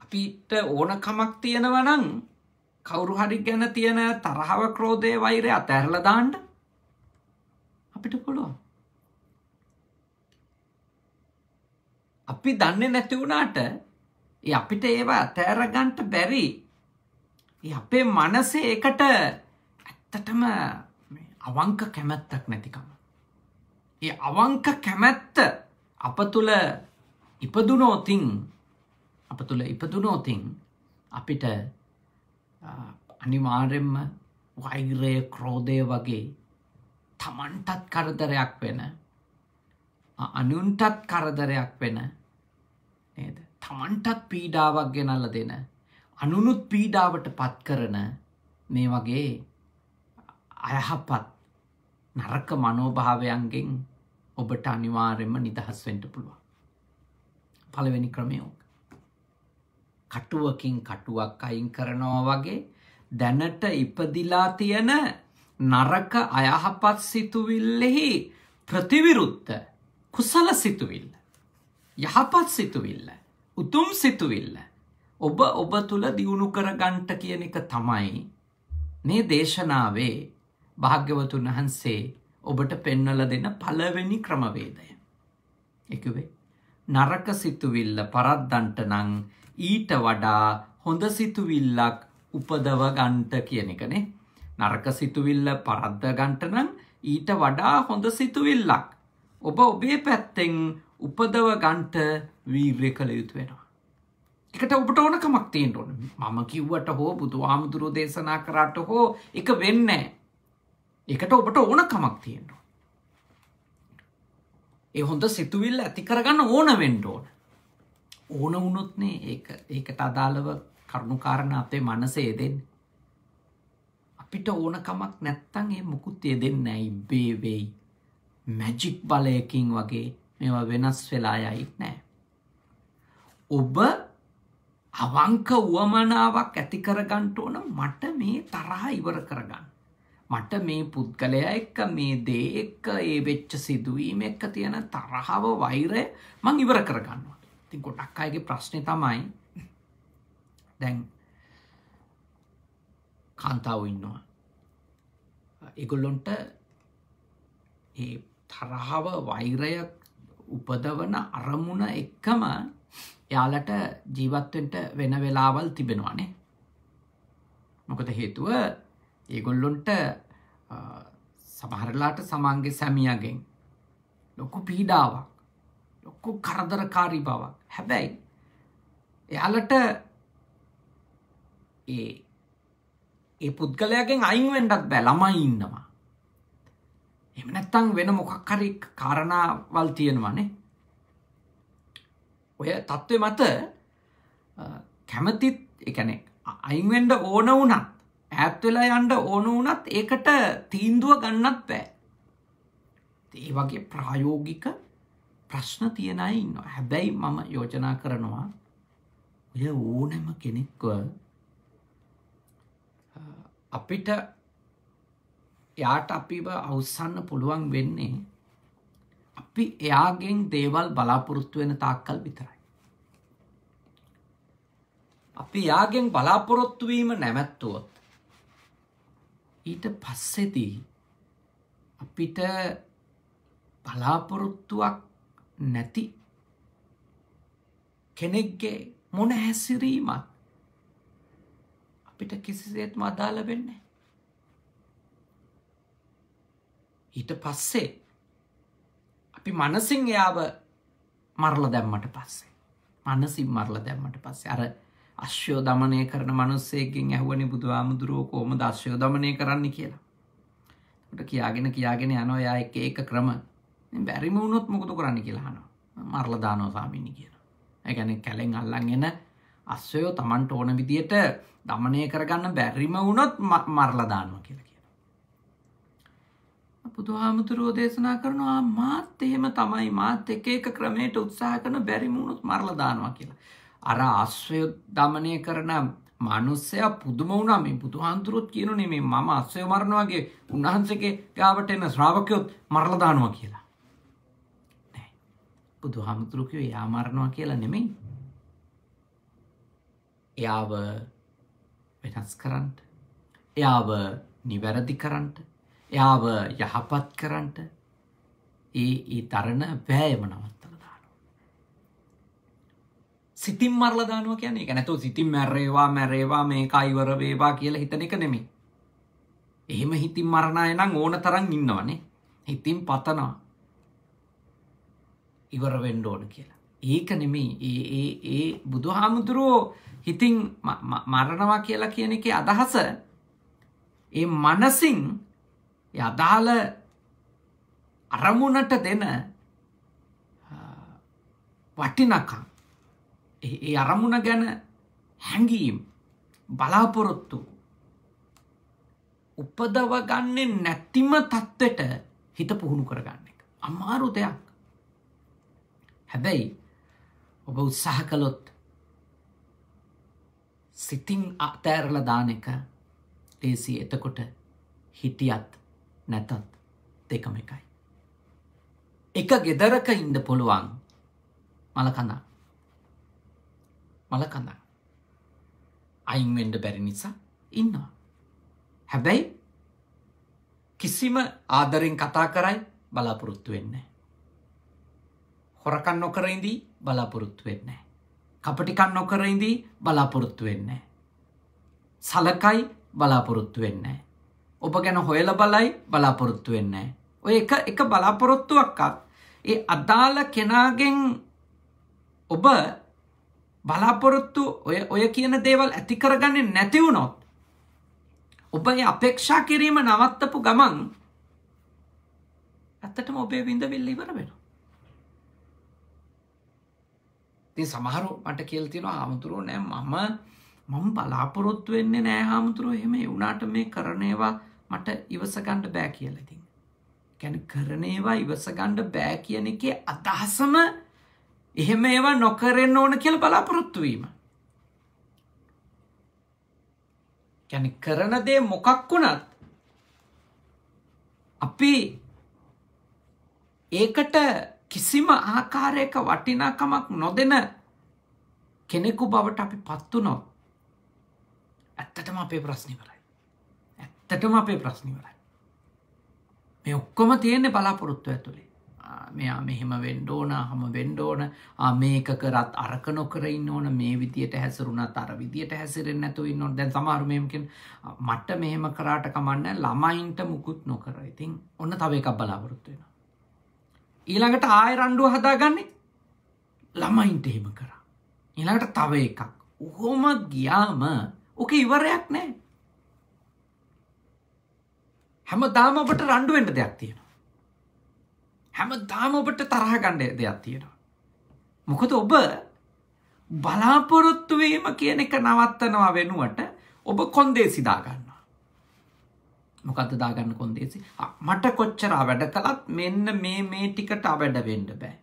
Speaker 1: අපිට ඕන කමක් තියෙනවනං කවුරු හරි ගැන තියෙන තරහව ක්‍රෝධය වෛරය අතැරලදාන්ට අපිට පුළුවන් අපි දන්නේ නැති වුණාට ඒ අපිට ඒවා තෑරගන්ට බැරි ඒ අපේ මනසේ ඒකට ඇත්තටම අවංක කැමැත්තක් නැතිකම. ඒ අවංක කැමැත්ත අප තුළ ඉපදුනෝතින් අප තුළ ඉපදුනෝතින් අපිට අනිවාරෙන්ම වෛරය ක්‍රෝධය වගේ තමන්ටත් කරදරයක් වෙන අනුන්ටත් කරදරයක් වෙන නේද තමන්ටත් පීඩාවක් ගෙනල්ල දෙන අනුනුත් පීඩාවට පත් කරන මේ වගේ අයහපත් නරක මනෝභාවයන්ගෙන් ඔබට අනිවාර්යෙන්ම නිදහස් වෙන්න පුළුවන්. පළවෙනි ක්‍රමය ඕක. කටුවකින් කටුවක් අයින් කරනවා වගේ දැනට ඉපදිලා තියෙන නරක අයහපත් සිතුවිල්ලෙහි ප්‍රතිවිරුද්ධ කුසල සිතුවිල්ල. යහපත් සිතුවිල්ල. උතුම් සිතුවිල්ල. ඔබ ඔබ තුළ දියුණු කරගන්ට කියන එක තමයි මේ දේශනාවේ භාග්‍යවතුන් වහන්සේ ඔබට පෙන්නල දෙන පළවෙනි ක්‍රමවේදය. එකවේ. නරක සිතුවිල්ල පරද්දන්ට නං ඊට වඩා හොඳ සිතුවිල්ලක් උපදව ගන්ට කියන එකනේ. නරක සිතුවිල්ල පරද්ද ගන්ට නං ඊට වඩා හොඳ සිතුවිල්ලක් ඔබ ඔබේ පැත්තෙන් උපදව ගන්ට වීර්ය කළ යුතු වෙනවා. එකට ඔබට ඕන කමක් තියෙන්ට ඕන මම කිව්වට හෝ බුදු ආමුදුරෝ දේශනා කරාට හෝ එක වෙන්නෑ. එකට ඔබට ඕන කමක් තියෙන්ට. ඒ හොඳ සිතුවිල් ඇති කරගන්න ඕන වෙන්ඩ ඕන. ඕන වුණොත්නේ ඒ ඒකට අදාළව කරුණුකාරණ අපේ මනසේ දෙන්න. අපිට ඕන කමක් නැත්තන් ඒ මුකුත් යෙදෙන්න ඇයි බේවෙයි මැජික් බලයකින් වගේ මේවා වෙනස් වෙලා යයි නෑ. ඔබ අවංක වුවමනාවක් ඇතිකරගන්ට ඕන මට මේ තරහා ඉවර කරගන්න. මට මේ පුද්ගලයා එක්ක මේ දේ එක්ක ඒ වෙච්ච සිදුවීම එක්ක තියෙන තරහව වෛරය මං ඉවර කරගන්නවා. ඉතින් ගොඩක් අයගේ ප්‍රශ්නේ තමයි දැන් කාන්තාව ඉන්නවා. ඒගොල්ලොන්ට ඒ තරහව වෛරය උපදවන අරමුණ එක්කම යාලට ජීවත්වෙන්ට වෙන වෙලාවල් තිබෙනවානේ. මොකද හේතුව ඒගොල්ලොන්ට සමහරලාට සමන්ගේ සැමියගෙන් ලොකු පීඩාවක් ලොක්කු කරදරකාරී බවක් හැබැයි එයාලට ඒ ඒ පුද්ගලයගෙන් අයින් වෙන්ඩත් බෑ ළමයි ඉන්නවා එහෙම නැත්නම් වෙන මොකක් හරි කාරණාවල් තියෙනවානේ. ඔය தત્ත්වය මත කැමතිත් ඒ කියන්නේ අයින් වෙන්න ඕන වුණත් ඈත් වෙලා යන්න ඕන වුණත් ඒකට තීන්දුව ගන්නත් බෑ. ඒ වගේ ප්‍රායෝගික ප්‍රශ්න තියෙන අය ඉන්නවා. හැබැයි මම යෝජනා කරනවා ඔය ඕනෑම කෙනෙක්ව අපිට එයාට අපිව අවස්සන්න පුළුවන් වෙන්නේ අපි එයාගෙන් දේවල් බලාපොරොත්තු වෙන තාක්කල් විතරයි. අපි යාගෙන් බලාපොරොත්තුවීම නැමැත්තුවොත් ඊට පස්සෙදී අපිට බලාපොරොත්තුවක් නැති කෙනෙක්ගේ මොන හැසිරීමත් අපිට කිසිසේත් මදාල වෙන්නේ ඊට පස්සේ අපි මනසින් එයාව මරල දැම්මට පස්සේ මනසින් මරල දැම්මට පස්සේ අර අශ්‍යෝ දමනය කරන මනුස්සේකෙන් ඇහුවනි බුදුහාමුදුරුව කෝම දශ්‍යෝ දමනය කරන්න කියලා. ට කියාගෙන කියාගෙන යනෝ යා එක ඒක ක්‍රම බැරිම වුණොත් මොකතු කරන්න කියලාහනවා මරලදානෝ සාමිනි කියලා. ඇගැන කැලෙන් අල්ලන් එන අස්වයෝ තමන්ට ඕන විදියට දමනය කරගන්න බැරිම වුණොත් මරලදානවා කියලකි. බුදු හාමුදුරුවෝ දේශනා කරනවා මාත් එහෙම තමයි මාත් එක එක ක්‍රමයට උත්සාහ කරන බැරිමුණුත් මරලදානවා කියලා. අර අශ්වය දමනය කරන මනුස්සයා පුදුම වුණා මේ බුදුහාන්තුරුත් කියනුනේ මේ මම අස්සය මරණවාගේ උන්වහන්සේගේ ගාවට එන ශ්‍රාවකයොත් මරලදානවා කියලා. නෑ. බුදුහාමුදුරුකෝ එයා මරණවා කියලා නෙමෙයි. එයාව වෙනස් කරන්න. එයාව නිවැරදි කරන්න. එයාව යහපත් කරන්ට ඒ ඒ තරණ පෑයම නවත්තල දානවා. සිතින් මරල දානුව කියන්නේ ගැනැතු සිතින් මැරේවා මැරේවා මේ අයිවර වේවා කියලා හිතන එක නෙමි. එහෙම හිතින් මරණය නම් ඕන තරන් ඉන්නවනේ හිතින් පතනවා ඉවර වෙන්ඩ ඕන කියලා. ඒක නෙමේ ඒ ඒ ඒ බුදු හාමුදුරුවෝ හිතින් මරණවා කියලා කියන එක අදහස ඒ මනසින් ඒ අදාළ අරමුණට දෙන වටිනකං ඒ අරමුණ ගැන හැඟීම් බලාපොරොත්තු උපදවගන්නේ නැතිම තත්ත්වට හිත පුහුණු කරගන්න එක. අමාරු දෙයක්. හැබැයි ඔබ උත්සාහ කළොත් සිතින් අතෑරල දාන එක ලේසි එතකොට හිටියත් නැතත් දෙකම එකයි. එක ගෙදරක ඉන්න පුළුවන් මලකඳා මලකඳා අයින්වෙන්ඩ බැරි නිසා ඉන්නවා. හැබැයි කිසිම ආදරෙන් කතා කරයි බලාපොරොත්තු වෙන්න. හොරකන් නොකරයිදී බලාපොරොත්තු වෙන්න. කපටිකන් නොකරයිදී බලාපොරොත්තු වෙන්න. සලකයි බලාපොරොත්තු වෙන්නේ. ඔබ ගැන හොයල බලයි බලාපොරොත්තු වෙන්නේ. ඔය එක එක බලාපොරොත්තුවක්කත් ඒ අදාළ කෙනාගෙන් ඔබ බලාපොරොත්තු ඔය ඔය කියන දේවල් ඇති කරගන්නේ නැති වුණොත් ඔබ ඒ අපේක්ෂා කිරීම නවත්තපු ගමන් ඇත්තටම ඔබේ විඳවිල්ල ඉවර වෙනවා. ඉතින් සමහරව මට කියලා තියෙනවා ආමුතුරෝ නෑ මම මම බලාපොරොත්තු වෙන්නේ නෑ හාමුදුරුවෝ එහෙම වුණාට මේ කරන ඒවා මට ඉවසගණ්ඩ බෑ කියලතින්. ගැන කරනේවා ඉවසගණ්ඩ බෑ කියන එකේ අදහසම එහෙම ඒවා නොකරෙන්න්න ඕන කියල බලාපොරොත්තුවීම. ගැන කරන දේ මොකක් වුණත් අපි ඒකට කිසිම ආකාරයක වටිනාකමක් නොදෙන කෙනෙකු බවට අපි පත්තුනො ඇත්තටම අපේ ප්‍රශ්නිවරයි. ඇත්තටම අපේ ප්‍රශ්නිවරයි. මේ ඔක්කොම තියෙන්නේ බලාපොරොත්තු ඇතුළේ. මෙයා මෙහෙම වෙන්ඩෝන හම වෙන්ඩෝන මේක කරත් අරක නොකර ඉන්න ඕන මේ විදියට හැසරුණ තර විදියට හැසිරෙන් නැතු ඉන්න දැන් සමාරුමයමකින් මට්ට මෙහෙම කරාට කමන්න ළමයින්ට මුකුත් නොකර ඉතින් ඔන්න තව එකක් බලාපොරොත්තු වෙන. ඊළඟට ආය රණ්ඩුව හදාගන්නේ ළමයින්ට එහෙම කරා. ඊළඟට තව එකක්. උහොම ගියාම ඕක ඉවරයක් නෑ හැම දාම ඔබට රණ්ඩුවෙන්ට දෙයක් තියෙනවා. හැම දාම ඔබට තරහ ගණ්ඩ දෙයක් තියෙනවා. මොකද ඔබ බලාපොරොත්තුවීම කියන එක නවත්තනවා වෙනුවට ඔබ කොන්දේසි දාගන්නවා. මොකද දාගන්න කොන්දේසි මට කොච්චරා වැඩ කළත් මෙන්න මේ මේ ටිකට අවැඩ වෙන්ඩ බෑ.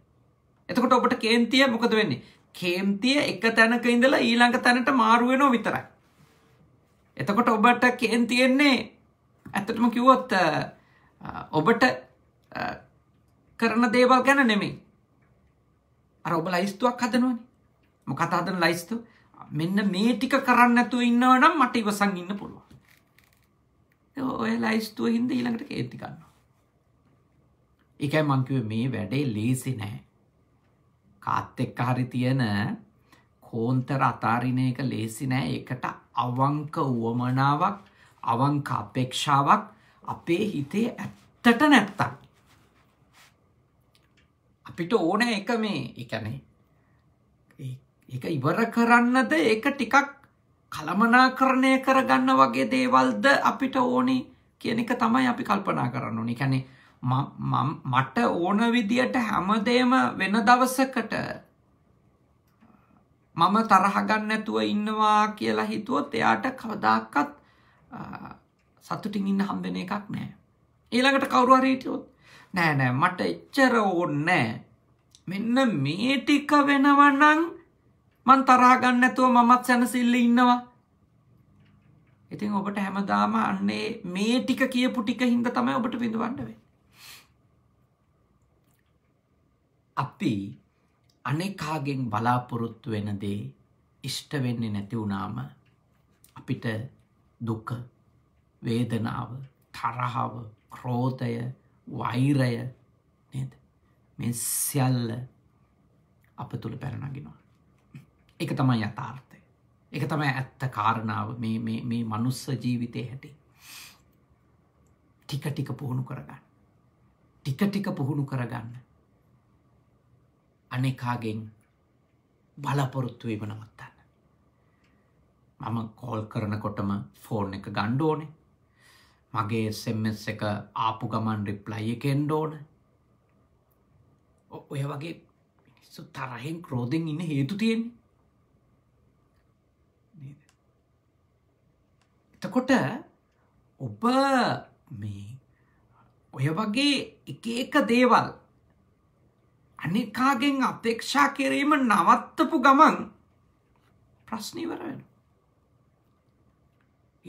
Speaker 1: එතකොට ඔබට කේන්තිය මොකද වෙන්නේ කේම්තිය එක තැනක ඉඳලා ඊළඟ තැනට මාරුවෙනෝ විතරයි. එතකොට ඔබට කේන්තියෙන්නේ ඇත්තටම කිව්වොත් ඔබට කරන දේවල් ගැන නෙමේ අර ඔබ ලයිස්තුවක් හදනුවන මොකත හදන ලයිස්තු මෙන්න මේ ටික කරන්න ඇතු ඉන්නව නම් මට ඉවසන් ඉන්න පුළුවන් ඔය ලයිස්තුව හින්ද ඊළඟට කේතිකන්න එකයි මංකිව මේ වැඩේ ලේසි නෑ කාත් එක්ක හරි තියෙන කෝන්තර අතාරින එක ලේසි නෑ එකට අවංක වුවමනාවක් අවංක අපේක්ෂාවක් අපේ හිතේ ඇත්තට නැත්තම් අපිට ඕන එක මේ එකනේ එක ඉවර කරන්නද එක ටිකක් කළමනාකරණය කරගන්න වගේ දේවල්ද අපිට ඕනේ කියන එක තමයි අපි කල්පනා කරන්න ඕනේ. කියන්නේ මට ඕන විදියට හැමදේම වෙන දවසකට මම තරහ ගන්න නැතුව ඉන්නවා කියලා හිතුවොත් එයාට කවදාකවත් සතුටින් ඉන්න හම්බෙන එකක් නෑ ඊළඟට කවරුවරීටයොත් නෑනෑ මට එච්චර ඕන්නෑ මෙන්න මේ ටික වෙනවනං මන් තරාගන්න ඇතුව මමත් සැනසිල්ල ඉන්නවා ඉතින් ඔබට හැමදාම අන්නේ මේ ටික කියපු ටික හින්ද තමයි ඔබට විඳවන්නවෙ. අපි අනෙකාගෙන් බලාපොරොත්තු වෙනදේ ඉෂ්ට වෙන්නේ නැති වුණාම අපිට දුක වේදනාව තරහාව ක්‍රෝතය වෛරය නේද මේ සියල්ල අප තුළ පැරණගෙනවා. එක තමයි යථාර්ථය. එක තමයි ඇත්ත කාරණාව මේ මනුස්ස ජීවිතය හැටි. ටික ටික පුහුණු කරගන්න. ටික ටික පුහුණු කරගන්න. අනෙකාගෙන් බලපොරොත්තුවීම නවත්තන්න. මම කෝල් කරනකොටම ෆෝන් එක ගණ්ඩෝනේ මගේ සෙම්මස් එක ආපු ගමන් රිප්ලයි එකෙන්ඩ ඕන ඔය වගේ මිනිස්සු තරහෙන් ක්‍රෝධෙන් ඉන්න හේතු තියෙන්නේ එතකොට ඔබ මේ ඔය වගේ එක එක දේවල් අනිකාගෙන් අපේක්ෂා කිරීම නවත්තපු ගමන් ප්‍රශ්නීවර වෙනවා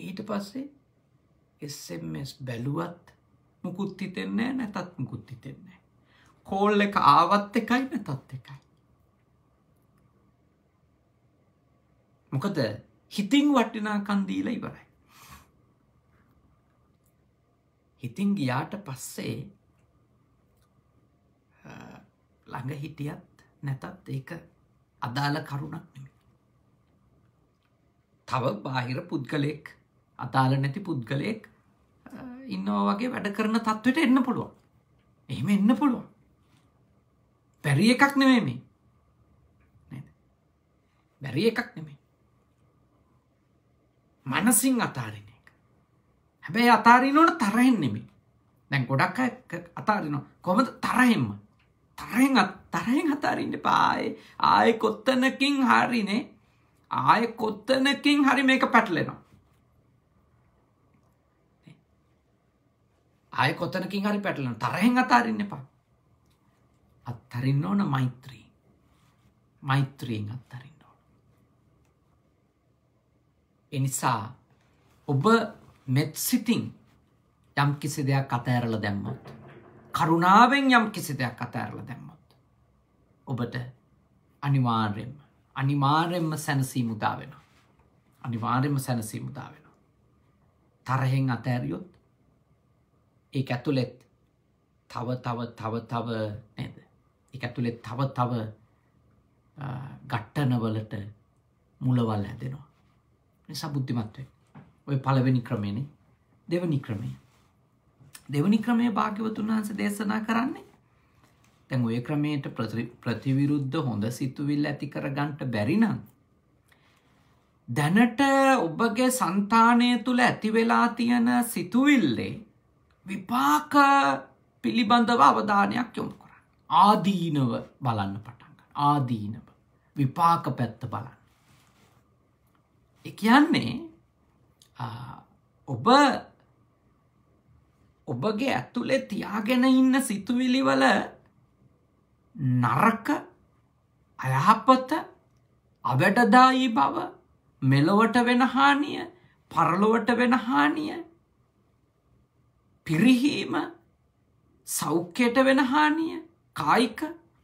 Speaker 1: ඊට පස්සේ එස්MS බැලුවත් මුකුත් හිතෙන්නේ නැතත් මුකුත් හිතෙන්නේ කෝල් එක ආවත් එකයි නැතත් එකයි මොකද හිතින් වටිනාකම් දීලා ඉවරයි හිතින් ගියාට පස්සේ ළඟ හිටියත් නැතත් ඒක අදාළ කරුණක් නෙමෙයි තව බාහිර පුද්ගලෙක් අදාළ නැති පුද්ගලයෙක් ඉන්නවා වගේ වැඩ කරන තත්ත්වයට එන්න පුළුවන්. එහෙම එන්න පුළුවන්. බැරි එකක් නෙමේ මේ. නේද? බැරි එකක් නෙමේ. මනසින් අතාරින එක. හැබැයි අතාරිනවට තරහින් නෙමේ. දැන් ගොඩක් අය අතාරිනවා. කොහොමද තරහින්ම? තරහින් තරහින් අතාරින්න පායේ. ආයේ කොත්තනකින් හරිනේ. ආයේ කොත්තනකින් හරි මේක පැටලෙනවා. ආය කොතනකින් හරි පැටලෙන තරහෙන් අතාරින්න එපා. අත්හරින්න ඕන මෛත්‍රී. මෛත්‍රියෙන් අත්හරින්න ඕන. එනිසා ඔබ මෙත් සිතින් යම් කිසි දෙයක් අතෑරලා දැම්මොත් කරුණාවෙන් යම් කිසි දෙයක් අතෑරලා දැම්මොත් ඔබට අනිවාර්යෙන්ම අනිවාර්යෙන්ම සැනසීම උදා වෙනවා. අනිවාර්යෙන්ම සැනසීම උදා වෙනවා. තරහෙන් අතෑරියොත් ඒ ඇතුළෙත් තව තව තව තව නැද එක ඇතුළෙත් තව තව ගට්ටනවලට මුලවල් හැදෙනවා සබුද්ධිමත්වය ඔය පළවෙනි ක්‍රමයනේ දෙවනි ක්‍රමය දෙවනි ක්‍රමය භාග්‍යවතුන් වහන්ස දේශනා කරන්නේ තැන් ඔය ක්‍රමයට ප්‍රතිවිරුද්ධ හොඳ සිතුවිල් ඇති කරගන්ට බැරිනම් දැනට ඔබගේ సంతානය තුළ ඇතිවෙලා තියෙන සිතුවිල්ලේ විපාක පිළිබඳව අවධානයක් යොමු කරන්න. ආදීනව බලන්න පටන්ග. ආදීනව විපාක පැත්ත බලන්න. කියන්නේ ඔබ ඔබගේ ඇතුළේ තියාගෙන ඉන්න සිතුවිලිවල නරක අයහපත අවැඩදායි බව මෙලොවට වෙන හානිය පරලොවට වෙන හානිය පිරිහීම සෞඛ්‍යයට වෙනහානිය කායික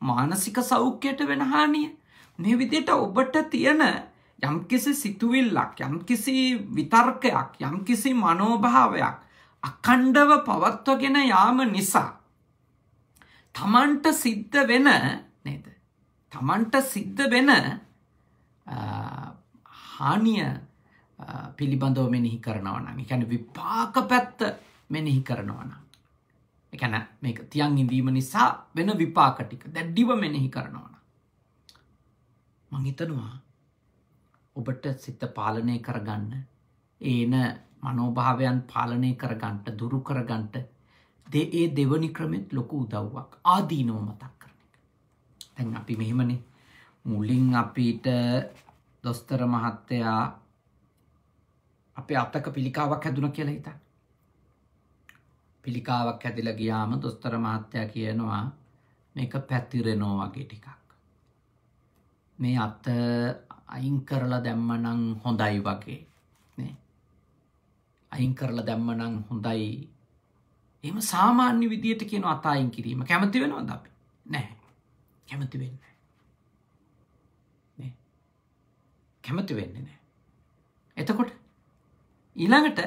Speaker 1: මානසික සෞඛ්‍යයට වෙනහානිය මේ විදියට ඔබට තියෙන යම්කිසි සිතුවිල්ලක් යම්කිසි විතර්කයක් යම්කිසි මනෝභාවයක් අකණ්ඩව පවත්වගෙන යාම නිසා තමන්ට සිද්ධ වෙන නේද තමන්ට සිද්ධ වෙන හානිය පිළිබඳව මෙනෙහි කරනවා නම් ඒ කියන්නේ විපාක පැත්ත මෙනෙහි කරනවන. එකන මේ තියන් ඉඳීම නිසා වෙන විපාකටික දැඩ්ඩිව මෙනෙහි කරනවන. මංහිතනවා ඔබට සිත පාලනය කරගන්න ඒන මනෝභාවයන් පාලනය කරගන්ට දුරු කරගන්ට දේ ඒ දෙවනි ක්‍රමෙත් ලොකු උදව්වක් ආදීනව මතක් කරන එක. තැන් අපි මෙහෙමන මුලින් අපිට දොස්තර මහත්තයා අපේ අත්තක පිළිකාවක් හැදුන කියලා හිතා පිළිකාවක් ඇතිල ගියාම දොස්තර මහත්තයා කියනවා මේක පැතිරෙනෝ වගේ ටිකක්. මේ අත්ත අයින් කරලා දැම්මනං හොඳයි වගේ අයින් කරලා දැම්මනං හොඳයි එම සාමාන්‍ය විදියට කියන අතායින් කිරීම කැමති වෙනවද අපි නෑ කැමති වෙන්න කැමති වෙන්න නෑ එතකොට ඊළඟට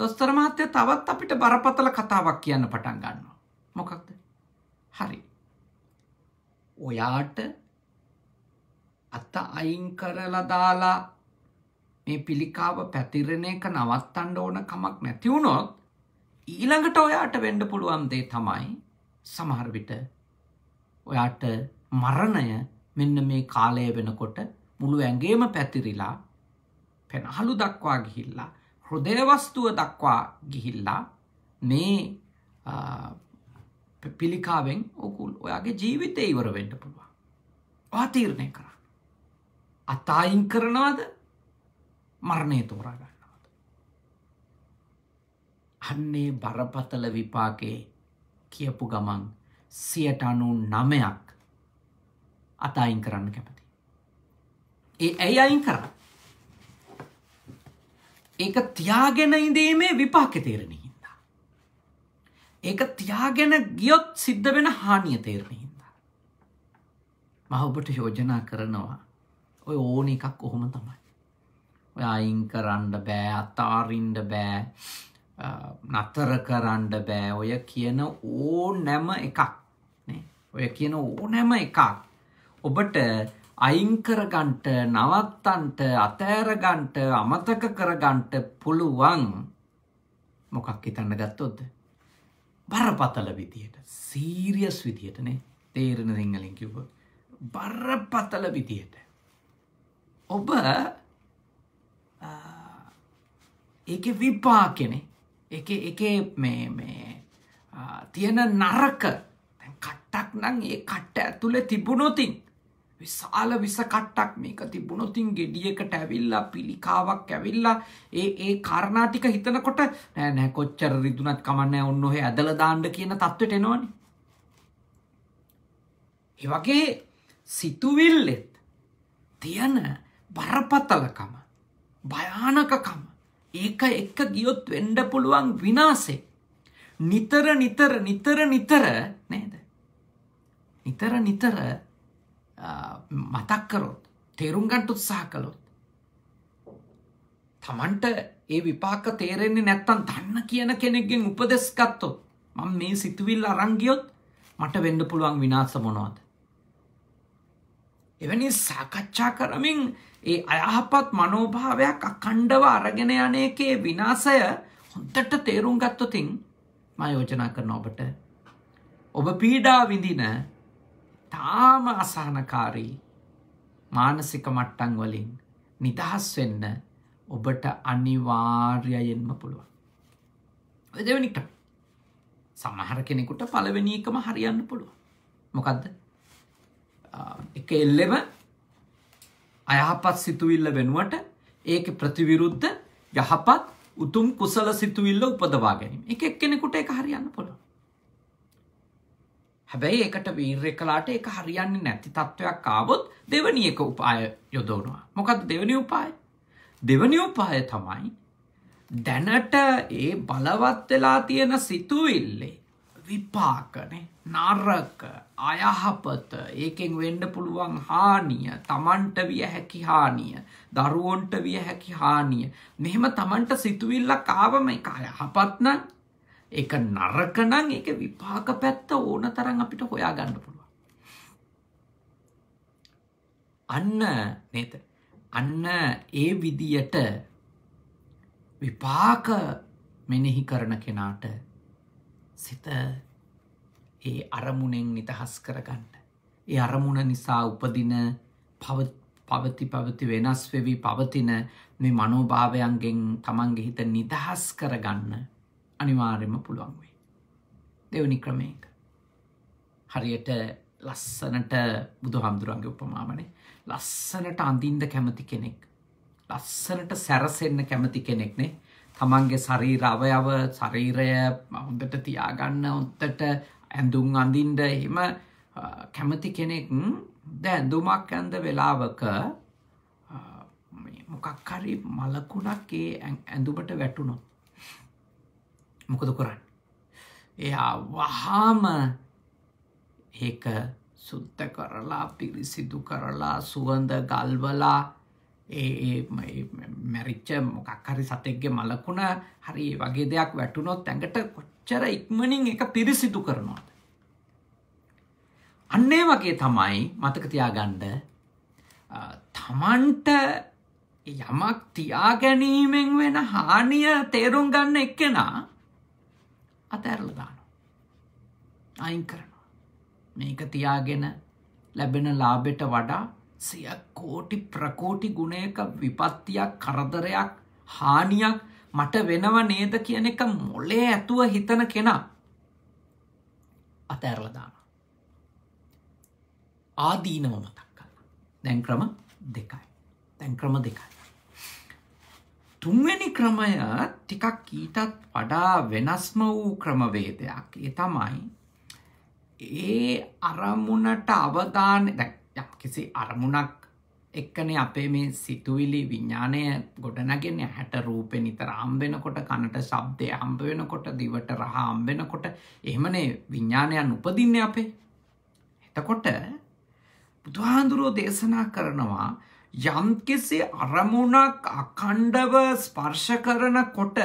Speaker 1: දොස්තර මහත්තය තවත් අපිට බරපතල කතාවක් කියන්න පටන් ගන්නවා. මොකක්ද? හරි. ඔයාට අත අයින් කරලා දාලා මේ පිළිකාව පැතිරෙන එක නවත්තන්න ඕන කමක් නැති වුණොත් ඊළඟට ඔයාට වෙන්න පුළුවන් දේ තමයි සමහර විට ඔයාට මරණය මෙන්න මේ කාලය වෙනකොට මුළු ඇඟේම පැතිරිලා පෙනහළු දක්වා ගිහිල්ලා හෘදයවස්තුව දක්වා ගිහිල්ලා මේ පිළිකාවෙන් ඔකුල් ඔයාගේ ජීවිතය ඉවර වෙන්න පුළුවන්. ඔයා තීරණය කරා. අතායින් කරනවද මරණය තෝරා ගන්නවද. අන්නේ බරපතල විපාකේ කියපු ගමන් සියට අනු නමයක් අතායින් කරන්න කැමති. ඒ ඇයි අයින් කරන්න ඒක තියාගෙන ඉඳීමේ විපාක තේරෙන හින්දා. ඒක තියාගෙන ගියොත් සිද්ධ වෙන හානිය තේරෙන හින්දා. මම ඔබට යෝජනා කරනවා ඔය ඕන එකක් කොහොම තමයි. ඔය අයින් කරන්න බෑ, අතාරින්න බෑ, නතර කරන්න බෑ. ඔය කියන ඕනෑම එකක් නේ. ඔය කියන ඕනෑම එකක් ඔබට අයිංකරගන්ට නවත්තන්ට අතෑරගන්ට අමතක කරගන්ට පුළුවන් මොකක් හිතන්න ගත්තොත්ද. බරපතල විදියට සීරියස් විදියටනේ තේරෙන සිංහලින් කිව්ව. බරපතල විදියට. ඔබ ඒක විපාකෙනෙ එක එක මේ මේ තියෙන නරක කට්ටක් නං ඒ කට්ට ඇතුළ තිබුණොතින් විශාල විස කට්ටක් මේක තිබුණොතින් ගෙඩියකට ඇවිල්ලා පිළිකාවක් ඇවිල්ලා ඒ ඒ කාරණා ටික හිතනකොට නෑ නෑ කොච්චර රිදුනත් කමන්නේ ඔන්න ඔහෙ ඇදලා දාන්න කියන தත්වෙට එනවනේ. ඒ වගේ සිතුවිල්ලෙත් තියන බරපතලකම භයානකකම ඒක එක්ක ගියොත් වෙන්න පුළුවන් විනාශේ නිතර නිතර නිතර නිතර නේද? නිතර නිතර මතක් කරොත් තේරුම් ගන්ට උත්සාහ කළොත් තමන්ට ඒ විපාක තේරෙන්නේ නැත්තන් දන්න කියන කෙනෙක්ගෙන් උපදෙස්කත්තොත් මං මේ සිතුවිල් අරංගියොත් මට වෙන්න පුළුවන් විනාස මොනවද එවැනි සාකච්ඡා කරමින් ඒ අයහපත් මනෝභාවයක් අකණ්ඩව අරගෙන යන එකේ විනාසය හොඳට තේරුම් ගත්තොතින් මම යෝජනා කරන ඔබට ඔබ පීඩා විඳින තාම අසහනකාරී මානසික මට්ටම් වලින් නිදහස් වෙන්න ඔබට අනිවාර්යයෙන්ම පුළුවන්. ඔය දෙවෙනි ක්‍රමය. සමහර කෙනෙකුට පළවෙනි එකම හරියන්න පුළුවන්. මොකද්ද? එක එල්ලෙම අයහපත් සිතුවිල්ල වෙනුවට ඒකේ ප්‍රතිවිරුද්ධ යහපත් උතුම් කුසල සිතුවිල්ල උපදවා ගැනීම. එක එක්කෙනෙකුට ඒක හරියන්න පුළුවන්. හැබැයි ඒකට වීර්ය කලාට ඒක හරියන්නේ නැති තත්ත්වයක් ආවොත් දෙවනි එක උපාය යොදවනවා. මොකද දෙවනි උපාය? දෙවනි උපාය තමයි දැනට ඒ බලවත් වෙලා තියෙන සිතුවිල්ලේ විපාකනේ නරක අයහපත ඒකෙන් වෙන්න පුළුවන් හානිය තමන්ට විය හැකි හානිය දරුවොන්ට විය හැකි හානිය මෙහෙම තමන්ට සිතුවිල්ලක් ආවම එක අයහපත් නම් ඒක නරක නම් ඒක විපාක පැත්ත ඕන තරම් අපිට හොයාගන්න පුළුවන්. අන්න නේද? අන්න ඒ විදියට විපාක මෙනෙහි කරන කෙනාට සිත ඒ අරමුණෙන් නිදහස් කරගන්න. ඒ අරමුණ නිසා උපදින පවති පවති වෙනස් වෙවි පවතින මේ මනෝභාවයන්ගෙන් තමන්ගේ හිත නිදහස් කරගන්න අනිවාර්යම පුළුවන් වේ. දෙවනි ක්‍රමයක. හරියට ලස්සනට බුදු හාමුදුරන්ගේ උපමාමනේ ලස්සනට අඳින්ද කැමති කෙනෙක්. ලස්සනට සැරසෙන්න කැමති කෙනෙක්නේ තමන්ගේ ශරීර අවයව ශරීරය හොඳට තියාගන්න හොඳට ඇඳුම් අඳින්ද එහෙම කැමති කෙනෙක් දැ ඇඳුමක් ඇඳ වෙලාවක මොකක් හරි මලකුණක් ඒ ඇඳුමට වැටුණොත් මොකද කරන්න. එයා වහාම ඒක සුද්ධ කරලා පිරිසිදු කරලා සුවඳ ගල්වලා ඒ මැරිච්ච මොකක්හරි සතෙක්ගේ මලකුණ හරි වගේ දෙයක් වැටුනොත් ඇඟට කොච්චර ඉක්මනින් එක පිරිසිදු කරනවාද. අන්නේ වගේ තමයි මතකතියාගන්ඩ තමන්ට යමක් තියාගැනීමෙන් වෙන හානිය තේරුම් ගන්න එක්කෙනා අතැරල දානවා. අයින් කරනවා. මේක තියාගෙන ලැබෙන ලාබෙට වඩා සියක් කෝටි ප්‍රකෝටි ගුණයක විපත්තියක් කරදරයක් හානියක් මට වෙනව නේද කියන එක මොලේ ඇතුව හිතන කෙනා අතඇරලදාන. ආදීනව මතක් කන්න දැන් ක්‍රම දෙකයි. තැන් ක්‍රම දෙකයි. තුන්වැනි ක්‍රමය ටිකක් ඊටත් වඩා වෙනස්ම වූ ක්‍රමවේදයක් ඒ තමයි ඒ අරමුණට අවධාන යම්කිසි අරමුණක් එක්කනේ අපේ මේ සිතුවිලි විඤ්ඥානය ගොඩනගෙන හැට රූපෙ නිතර හම්බෙනකොට කණට ශබ්දය හම්බ වෙනකොට දිවට රහ හම්බෙනකොට එහෙමනේ විඤ්ඥානයන් උපදින්න අපේ එතකොට බුදුහාන්දුරෝ දේශනා කරනවා යම්කිසි අරමුණක් අකණ්ඩව ස්පර්ශ කරනකොට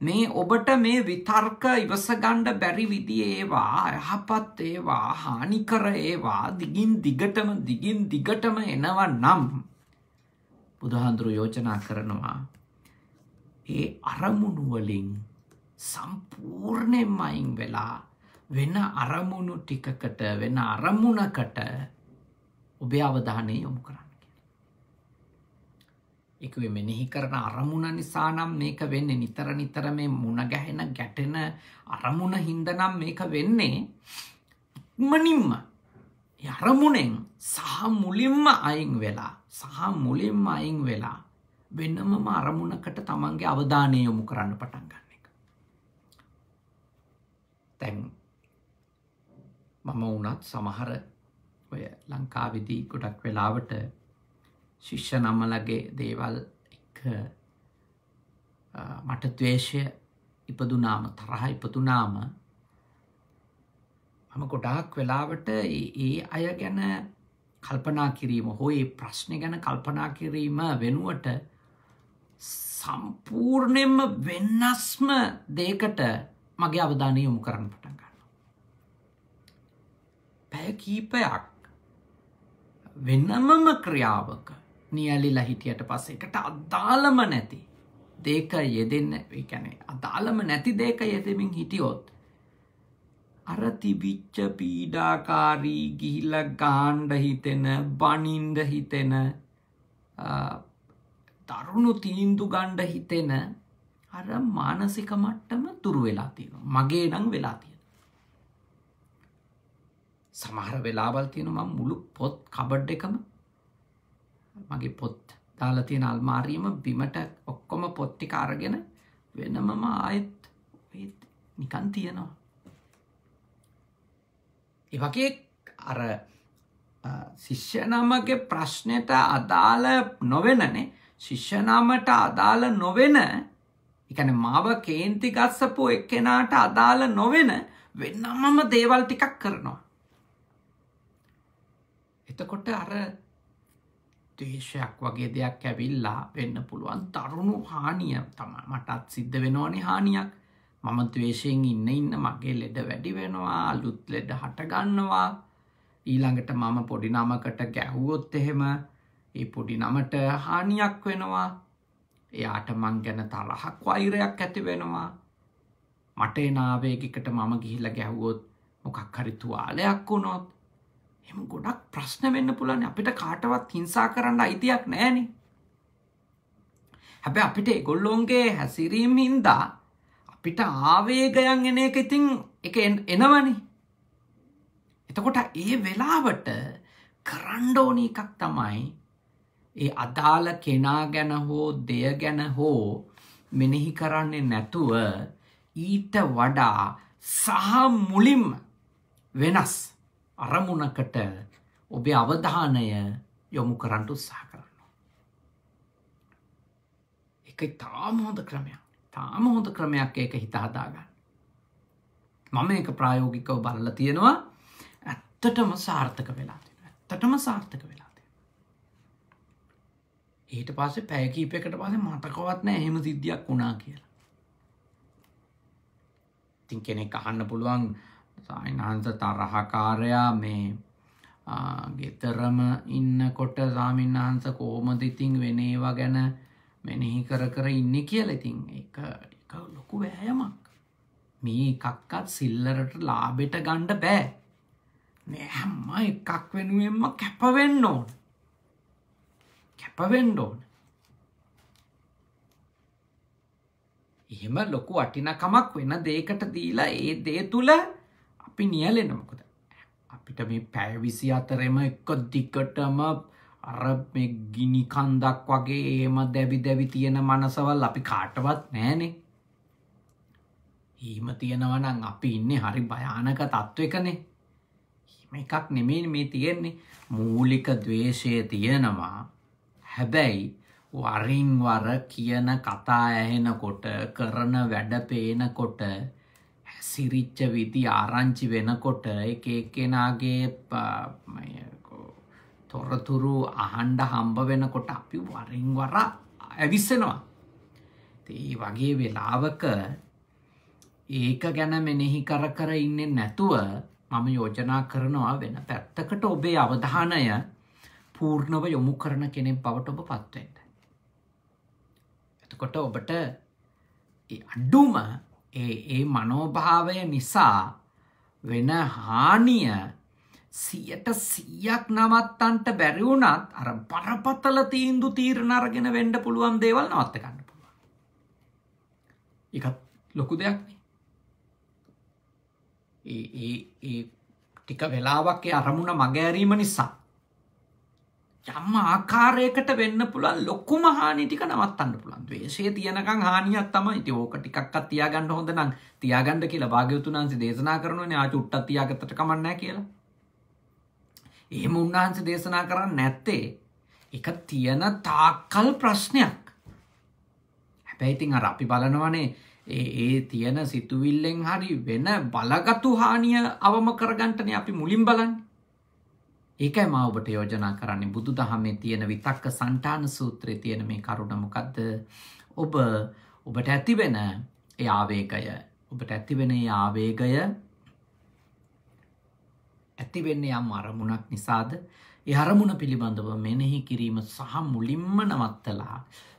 Speaker 1: මේ ඔබට මේ විතර්ක ඉවසගණ්ඩ බැරි විදිිය ඒවා යහපත් ඒවා හානිකර ඒවා දිගින් දිගටම දිගින් දිගටම එනව නම් බුදුහාන්දුරු යෝජනා කරනවා ඒ අරමුණුවලින් සම්පූර්ණයෙන් අයින් වෙලා වෙන අරමුණු ටිකකට වෙන අරමුණකට ඔබේ අවධානය යොමු කරන්න එක මෙනෙහි කරන අරමුණ නිසා නම් මේක වෙන්නේ නිතර නිතර මේ මුණ ගැහෙන ගැටෙන අරමුණ හින්දනම් මේක වෙන්නේ ඉක්මනින්ම අරමුණෙන් සහ මුලින්ම අයින් වෙලා සහ මුලින්ම අයින් වෙලා වෙනමම අරමුණකට තමන්ගේ අවධානය යොමු කරන්න පටන් ගන්න එක. දැන් මම වුණත් සමහර ඔය ලංකාවිදී ගොඩක් වෙලාවට ශිෂ්‍ය නම්මලගේ දේවල් මට දවේශය ඉපදුනාම තරහ ඉපතුනාම මම ගොඩාක් වෙලාවට ඒ අය ගැන කල්පනා කිරීම හෝ ඒ ප්‍රශ්න ගැන කල්පනා කිරීම වෙනුවට සම්පූර්ණයෙන්ම වෙන්නස්ම දේකට මගේ අවධානය යොමු කරන්න පටන් ගන්න. පැය කීපයක් වෙනමම ක්‍රියාවක නියලිලා හිටියට පස්සේ එකට අදාළම නැති දෙක යෙදෙන්න එකැනේ අදාළම නැති දෙක යෙදෙමින් හිටියොත් අර තිබිච්ච පීඩාකාරී ගිහිල්ල ගාණ්ඩ හිතෙන බනින්ඩ හිතෙන දරුණු තීන්දු ගණ්ඩ හිතෙන අර මානසික මට්ටම තුරු වෙලා තියෙන මගේ නං වෙලා තියෙන සමහර වෙලාවල් තියෙන මම මුළු පොත් කබඩ් එකම මගේ පොත් දාලා තියෙන අල්මාරීම බිමට ඔක්කොම පොත්තික අරගෙන වෙනමම ආයෙත් නිකන් තියෙනවා. එවගේ අර ශිෂ්‍යනමගේ ප්‍රශ්නයට අදාළ නොවෙනනේ ශිෂ්‍යනමට අදාළ නොවෙන එකන මාව කේන්ති ගස්සපු එක්කෙනාට අදාළ නොවෙන වෙන්නමම දේවල් ටිකක් කරනවා. එතකොට අර ද්වේශයක් වගේ දෙයක් ඇවිල්ලා වෙන්න පුළුවන් තරුණු හානිය තමයි මටත් සිද්ධ වෙනවනේ හානියක් මම ද්වේශයෙන් ඉන්න ඉන්න මගේ ලෙඩ වැඩි වෙනවා අලුත් ලෙඩ හටගන්නවා ඊළඟට මම පොඩි නමකට ගැහුවොත් එහෙම ඒ පොඩි නමට හානියක් වෙනවා එයාට මං ගැන තරහක් වෛරයක් ඇති වෙනවා මට එන ආවේගයකට මම ගිහිල්ලා ගැහුවොත් මොකක් හරි තුවාලයක් වුණොත් එම ගොඩක් ප්‍රශ්න වෙන්න පුළන් අපිට කාටවත් හිංසා කරන්න අයිතියක් නෑන හැබැ අපිට එගොල්ලොන්ගේ හැසිරීම් හින්දා අපිට ආවේගයන් එන එක ඉතින් එක එනවනි එතකොට ඒ වෙලාවට කරණ්ඩෝනි එකක් තමයි ඒ අදාළ කෙනා ගැන හෝ දෙය ගැන හෝ මෙනෙහි කරන්නේ නැතුව ඊට වඩා සහ මුලින්ම වෙනස් අරමුණකට ඔබේ අවධානය යොමු කරන්නට උත්සාහ කරනවා. එකයි තාම හොඳ ක්‍රමයක්. තාම හොඳ ක්‍රමයක් ඒක හිත හදාගන්න. මම ඒක ප්‍රායෝගිකව බලලා තියෙනවා. ඇත්තටම සාර්ථක වෙලා තියෙනවා. ඇත්තටම සාර්ථක වෙලා තියෙනවා. ඊට පස්සේ පැය කිහිපයකට පස්සේ මතකවත් නැහැ එහෙම සිද්ධියක් වුණා කියලා. ඉතින් කෙනෙක් අහන්න පුළුවන් සායින්හන්ස තරහකාරයා මේ ගෙතරම ඉන්නකොට සාමින්හන්ස කෝමදිතින් වෙනේවා ගැන මෙනෙහි කර කර ඉන්න කියල ඉතින් එක එක ලොකු වෑයමක් මේ එකක්කත් සිල්ලරට ලාබෙට ගණ්ඩ බෑ නැහැම්ම එකක් වෙනුවෙන්ම කැපවෙන්න ඕන කැපවෙන්න ඕන එහෙම ලොකු වටිනකමක් වෙන දේකට දීලා ඒ දේ තුළ අපි නියලෙන මොකද අපිට මේ පැවිසි අතරෙම එක දිකටම අර ගිනි කන්දක් වගේ ඒම දැවි දැවි තියෙන මනසවල් අපි කාටවත් නෑනේ හීම තියෙනවනම් අපි ඉන්නේ හරි භයානක තත්ත්වකනේ එකක් නෙමේ මේ තියෙන්නේ මූලික දවේශය තියෙනවා හැබැයි වරින්වර කියන කතා ඇහෙනකොට කරන වැඩ පේනකොට හැසිරිච්ච විදි ආරංචි වෙනකොට එක එක්කෙනගේ තොරතුරු අහන්ඩ හම්බ වෙනකොට අපි වරින් වර ඇවිස්සෙනවා. ඒ වගේ වෙලාවක ඒක ගැන මෙනෙහි කර කර ඉන්න නැතුව මම යෝජනා කරනවා වෙන පැත්තකට ඔබේ අවධානය පූර්ණව යොමු කරන කෙනෙක් බවට ඔබ පත්වෙන්ට. එතකොට ඔබට අඩ්ඩුම ඒ ඒ මනෝභාවය නිසා වෙන හානිය සියට සියක් නවත්තන්ට බැරිවුනත් අර බරපතල තීන්දු තීරණ අරගෙන වෙන්න පුළුවන් දේවල් නවත්ත ගන්න පුළුවන්. එකත් ලොකු දෙයක් ඒ ටික වෙලාවක් අරමුණ මගෑරීම නිසා යම් ආකාරයකට වෙන්න පුළුවන් ලොකුම හානි ටික නවත්තන්න පුළුවන්. ද්වේෂය තියනකම් හානියක් තමයි. ඉතින් ඕක ටිකක්වත් තියාගන්න හොඳ නම් තියාගන්න කියලා භාග්‍යවතුන් වහන්සේ දේශනා කරනෝනේ ආ චුට්ටක් තියාගත්තට කමක් නැහැ කියලා. එහෙම උන්වහන්සේ දේශනා කරන්නේ නැත්තේ ඒක තියන තාක්කල් ප්‍රශ්නයක්. හැබැයි ඉතින් අර අපි බලනවනේ ඒ ඒ තියන සිතුවිල්ලෙන් හරි වෙන බලගතු හානිය අවම කරගන්නනේ අපි මුලින් බලන්නේ. ඒකයි මා ඔබට යෝජනා කරන්නේ බුදු දහමේ තියෙන විතක්ක සන්ටාන සූත්‍රය තියෙන මේ කරුණමකක්ද ඔබ ඔබට ඇතිවෙන ඒ ආවේගය ඔබට ඇතිවෙන ඒ ආවේගය ඇතිවෙන්නේ යම් අරමුණක් නිසාද ඒ අරමුණ පිළිබඳව මෙනෙහි කිරීම සහ මුලින්ම නවත්තලා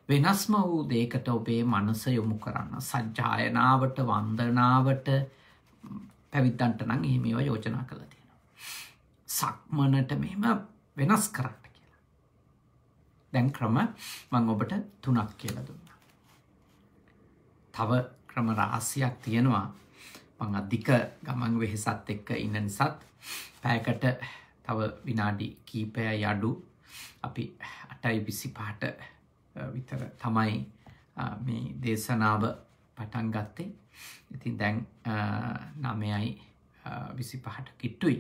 Speaker 1: වෙනස්ම වූ දෙයකට ඔබේ මනස යොමු කරන්න සජ්ජායනාවට වන්දනාවට පැවිද්දන්ට නම් එහෙම ඒවා යෝජනා කළද සක්මනට මෙම වෙනස් කරන්න කියලා. දැන් ක්‍රම මං ඔබට තුනක් කියලා දුන්න. තව ක්‍රම රාසියක් තියෙනවා මං අධික ගමන් වෙහෙසත් එක්ක ඉන්න නිසාත් පෑකට තව විනාඩි කීපය යඩු අපි අටයි විසි පාට විතර තමයි මේ දේශනාව පටන් ගත්තේ ඉතින් දැන් නමයයි විසි පහට කිට්ටුයි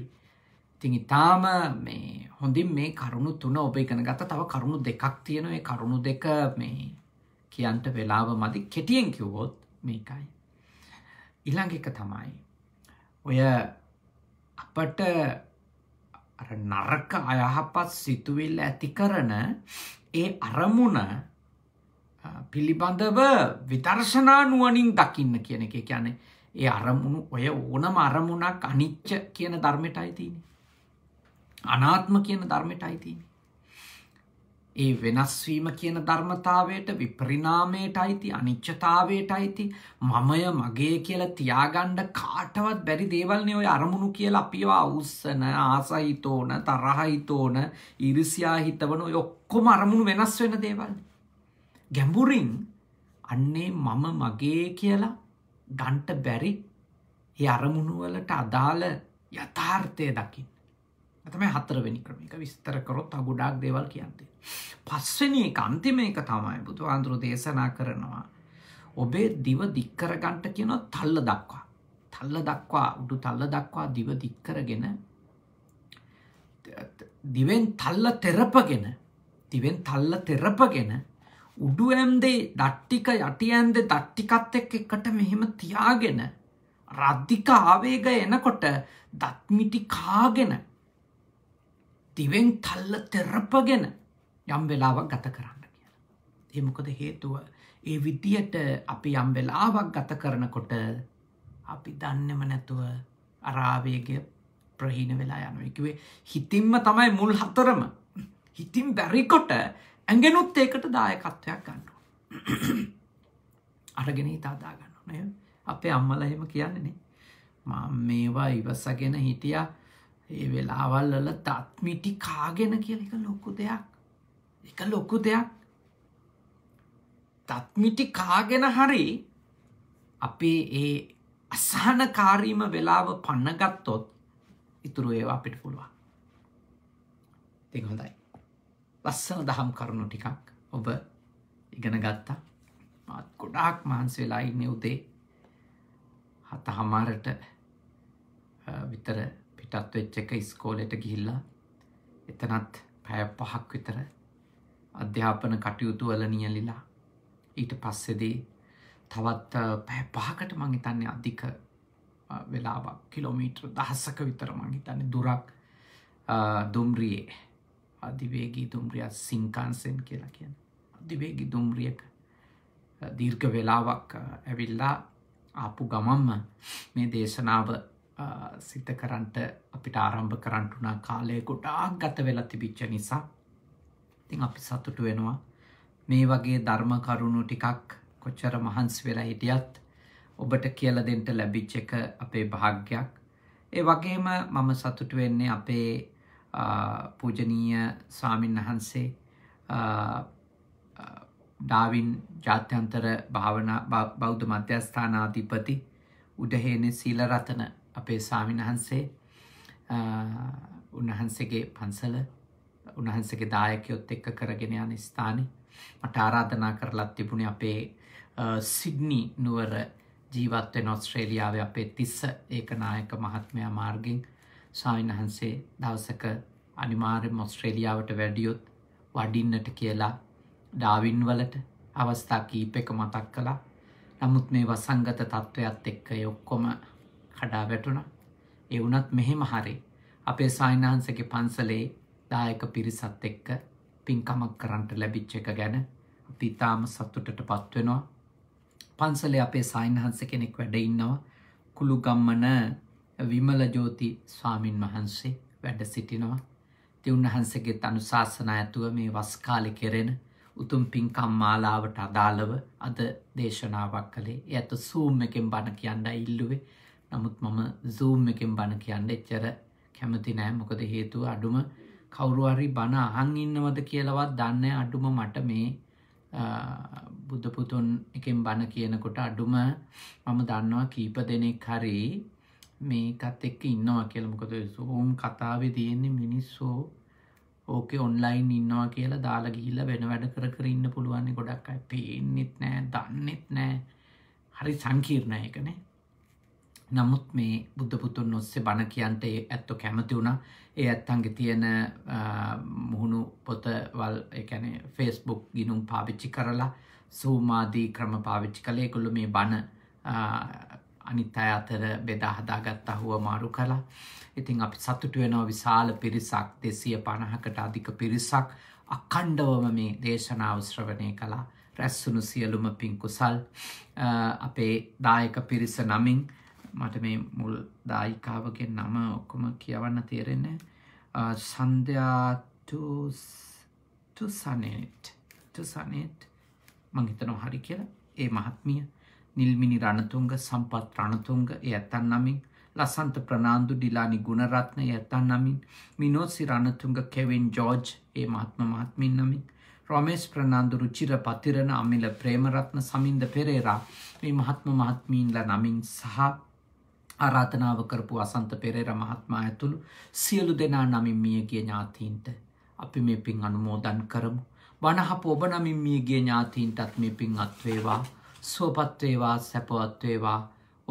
Speaker 1: තින් ඉතාම මේ හොඳින් මේ කරුණු තුන ඔබ ඉගෙන ගත තව කරුණු දෙකක් තියෙනඒ කරුණු දෙක මේ කියන්ට වෙලාව මදි කෙටියෙන් කිව්වොත් මේකයි. ඉළඟ එක තමයි. ඔය අපට නරක අයහපත් සිතුවිල්ල ඇති කරන ඒ අරමුණ පිළිබඳව විදර්ශනා නුවනින් දකින්න කියන එක කියන්නේ ඒ අරමුණු ඔය ඕනම අරමුණක් අනිච්ච කියන ධර්මයට අයිතිනේ අනාත්ම කියන ධර්මයට අයිතින්නේ. ඒ වෙනස්වීම කියන ධර්මතාවයට විපරිණාමයට අයිති අනිච්චතාවයට අයිති මමය මගේ කියලා තියාගණ්ඩ කාටවත් බැරි දේවල්නේ ඔය අරමුණු කියලා අපිවා උස්සන ආසහිතෝන තරහහිතෝන ඉරිසියා හිතවන ඔක්කොම අරමුණු වෙනස් වෙන දේවල්. ගැඹුරින් අන්නේ මම මගේ කියලා ගන්ට බැරි අරමුණුවලට අදාළ යථාර්ථය දකිින්. ඇතම හතරවෙනි ක්‍රමික විස්තර කරොත් අගොඩාක් දේවල් කියන්ති. පස්වනී අන්තිම එක තමයි බුදු ආන්දුරු දේශනා කරනවා. ඔබේ දිව දික්කරගන්ට කියන තල්ල දක්වා. තල්ල දක්වා උඩු තල්ල දක්වා දිව දික්කරගෙන දිවෙන් තල්ල තෙරපගෙන දිවෙන් තල්ල තෙරපගෙන උඩු ඇම්දේ දට්ටික යටි ඇන්දේ දට්ටිකත් එක් එකට මෙහෙම තියාගෙන රද්ධික ආවේග එනකොට දත්මිටි කාගෙන දිවෙන් තල්ල තෙරපගෙන යම් වෙලාවක් ගත කරන්න කියලා. ඒමොකද හේතුව ඒ විදියට අපි යම් වෙලාවක් ගත කරනකොට අපි දන්නම නැතුව අරාවේගය ප්‍රහීන වෙලා යනුවකිවේ හිතින්ම තමයි මුල් හතරම හිතින් බැරිකොට ඇගෙනුත් ඒකට දායකත්වයක් ගන්නු. අරගෙන හිතාදා ගන්න නය අපේ අම්මල එහෙම කියන්නේනේ මේවා ඉවසගෙන හිටියා ඒ වෙලාවල්ලල තත්මිටි කාගෙන කියල එක ලොකු දෙයක් එක ලොකු දෙයක් තත්මිටි කාගෙන හරි අපේ ඒ අසානකාරීම වෙලාව පන්නගත්තොත් ඉතුරු ඒවා අපිට පුළුවන් ති හොඳයි ලස්සන දහම් කරුණු ටිකක් ඔබ ඉගෙන ගත්තා මාත් ගොඩාක් මහන්ස වෙලා ඉන්න උදේ හත හමාරට විතර එක්ටත් වෙච්ච එක ස්කෝලට ගිහිල්ලා එතනත් පැය පහක් විතර අධ්‍යාපන කටයුතු වල නියලිලා ඊට පස්සෙදී තවත් පැය පහකට මං හිතන්නේ අධික වෙලාවක් කිලෝමීටර් දහසක විතර මං හිතන්නේ දුරක් දුම්රියේ අධිවේගී දුම්රිය සිංකාන්සෙන් කියලා කියන අධිවේගී දුම්රියක දීර්ඝ වෙලාවක් ඇවිල්ලා ආපු ගමම්ම මේ දේශනාව සිත කරන්ට අපිට ආරම්භ කරන්ටුනා කාලය ගොඩාක් ගත වෙලා තිබිච්ච නිසා ඉතින් අපි සතුටු වෙනවා මේ වගේ ධර්ම කරුණු ටිකක් කොච්චර මහන්ස් වෙලා හිටියත් ඔබට කියල දෙන්ට ලැබිච්ච එක අපේ භාග්‍යයක් ඒ වගේම මම සතුට වෙන්නේ අපේ පූජනීය ස්වාමීන් වහන්සේ ඩාවින් ජාත්‍යන්තර භාවනා බෞද්ධ මධ්‍යස්ථානාධිපති උඩහේනේ සීලරතන අපේ ස්වාමින් වහන්සේ උන්වහන්සේගේ පන්සල උන්වහන්සගේ දායකයොත් එක්ක කරගෙන යන ස්ථානි මට ආරාධනා කරලත් තිබුණ අපේ සිග්නි නුවර ජීවත්වෙන් ඔස්ට්‍රේලියාව අපේ තිස්ස ඒක නායක මහත්මයා මාර්ගින් ස්වාමීන් වහන්සේ දවසක අනිමාර්ය මොස්ට්‍රේලියාවට වැඩියොත් වඩින්නට කියලා ඩාවින්වලට අවස්ථා කීප එක මතක් කලා නමුත් මේ වසංගත තත්ත්වයක්ත් එක්ක ඔක්කොම කඩා වැටුණ ඒ වනත් මෙහෙම හරි අපේ සායින්හන්සගේ පන්සලේ දායක පිරිසත් එක්ක පින්කමක් කරන්ට ලැබිච්ච එක ගැන අපි ඉතාම සත්තුටට පත්වෙනවා පන්සලේ අපේ සායින්හන්ස කෙනෙක් වැඩ ඉන්නවා කුළුගම්මන විමල ජෝති ස්වාමින් වහන්සේ වැඩ සිටිනවා ති උන්වහන්සගේ තනු ශාසන ඇතුව මේ වස්කාලි කෙරෙන උතුම් පින්කම් මාලාවට අදාළව අද දේශනාවක් කළේ ඇත සූම් එකෙන් බණ කියන්න ඉල්ලුවේ නමුත් මම සූම් එකෙන් බණ කියන්න එච්චර කැමති නෑ මොකද හේතුව අඩුම කවුරුහරි බණ අහන් ඉන්නවද කියලවත් දන්න අඩුම මට මේ බුද්ධපුතුන් එකෙන් බණ කියනකොට අඩුම මම දන්නවා කීප දෙනෙක් හරි මේකත් එක්ක ඉන්නවා කියලමකොද සූම් කතාවේ තියෙන්නේ මිනිස්සෝ ඕක ඔන්ලයින් ඉන්නවා කියලා දාලා ගිහිල්ල වෙන වැඩ කර කර ඉන්න පුළුවන්නේ ගොඩක් අයි පේෙන්න්නෙත් නෑ දන්නෙත් නෑ හරි සංකීර්ණයකනේ නමුත් මේ බුද්ධ පුතුන් ඔස්සේ බණ කියන්ට ඒ ඇත්ත කැමති වුණා ඒ ඇත්තන්ගේ තියෙන මුහුණු පොතවල් එකන ෆෙස්බුක් ගිනුම් පාවිච්චි කරලා සූමාදී ක්‍රම පාවිච්චි කළේ ගොළු මේ බණ අනිත් අය අතර බෙදා හදාගත් අහුව මාරු කලා ඉතින් අපි සතුටු වෙනව විශාල පිරිසක් දෙසිය පණහකට අධික පිරිසක් අකණ්ඩවම මේ දේශනාව ශ්‍රවණය කලා රැස්සුණු සියලුම පින්කුසල් අපේ දායක පිරිස නමින් මට මේ මුල් දායිකාවගේ නම ඔක්කොම කියවන්න තේරෙන සන්ධයාසනෙට්සනෙට් මංහිතනො හරි කියලා ඒ මහත්මිය නිල්මිනි රණතුන්ග සම්පත් රණතුන්ග ඇත්තන් නමින් ලසන්ත ප්‍රනාාන්දු ඩිලානි ගුණරත්න ඇත්තන් නමින් මිනෝසි රණතුන්ග කෙවින් ජෝජ් ඒ මහත්ම මහත්මින් නමින් රොමේස් ප්‍රනාන්දුරු චිර පතිරණ අමිල ප්‍රේමරත්න සමින්ද පෙරේරා මේ මහත්ම මහත්මීන්ල නමින් සහ ආරාධනාව කරපු අසන්ත පෙරේර මහත්මා ඇතුළු සියලු දෙනා නමින් මියගේ ඥාතීන්ට අපි මේ පින් අනුමෝදන් කරමු. වනහප ඔබ නමින් මියගේ ඥාතීන්ටත් මේ පින් අත්වේවා සුවපත්වේවා සැපවත්වේවා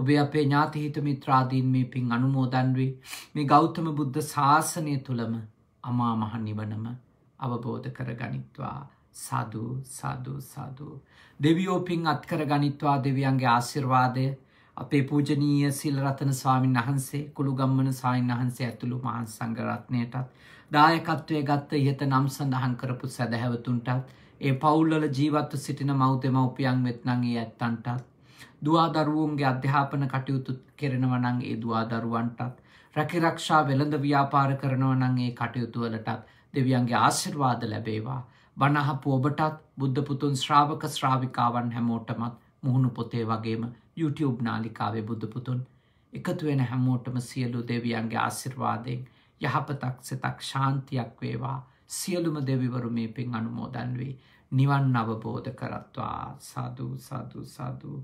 Speaker 1: ඔබේ අපේ ඥාතිහිත මිත්‍රාදීන් මේ පින් අනුමෝදන් වී මේ ගෞතම බුද්ධ ශාසනය තුළම අමා මහ නිවනම අවබෝධ කර ගනිත්වා. සාදු සාදු සාදු. දෙවියෝ පින් අත්කර ගනිත්වා දෙවියන්ගේ ආසිර්වාදය අපේ පූජනීය සිල්රතන ස්වාමීන් වහන්සේ කුළුගම්මන සායින් වහන්සේ ඇතුළු මහන් සංඝරත්නයටත් දායකත්වය ගත්ත ඉහත නම් සඳහන් කරපු සැදැහැවතුන්ටත් ඒ පවුල්වල ජීවත්ව සිටින මෞතෙමව්පියන් වෙත්නම් ඒ ඇත්තන්ටත් දුවා දරුවන්ගේ අධ්‍යාපන කටයුතු කෙරෙනවා නම් ඒ දුවා දරුවන්ටත් රැකිරක්ෂා වෙළඳ ව්‍යාපාර කරනවා නම් ඒ කටයුතු වලටත් දෙවියන්ගේ ආශිර්වාද ලැබේවා බණහපු ඔබටත් බුද්ධ පුතුන් ශ්‍රාවක ශ්‍රාවිකාවන් හැමෝටමත් මුහුණු පොතේ වගේම YouTube නාලිකාවේ බුදුපුතුන් එකතු වෙන හැමෝටම සියලු දෙවියන්ගේ ආශිර්වාදයෙන් යහපතක් සිතක් ශාන්තියක් වේවා සියලුම දෙවිවරු මේ පින් අනුමෝදන් වේ නිවන් අවබෝධ කරත්වා සාදු සාදු සාදු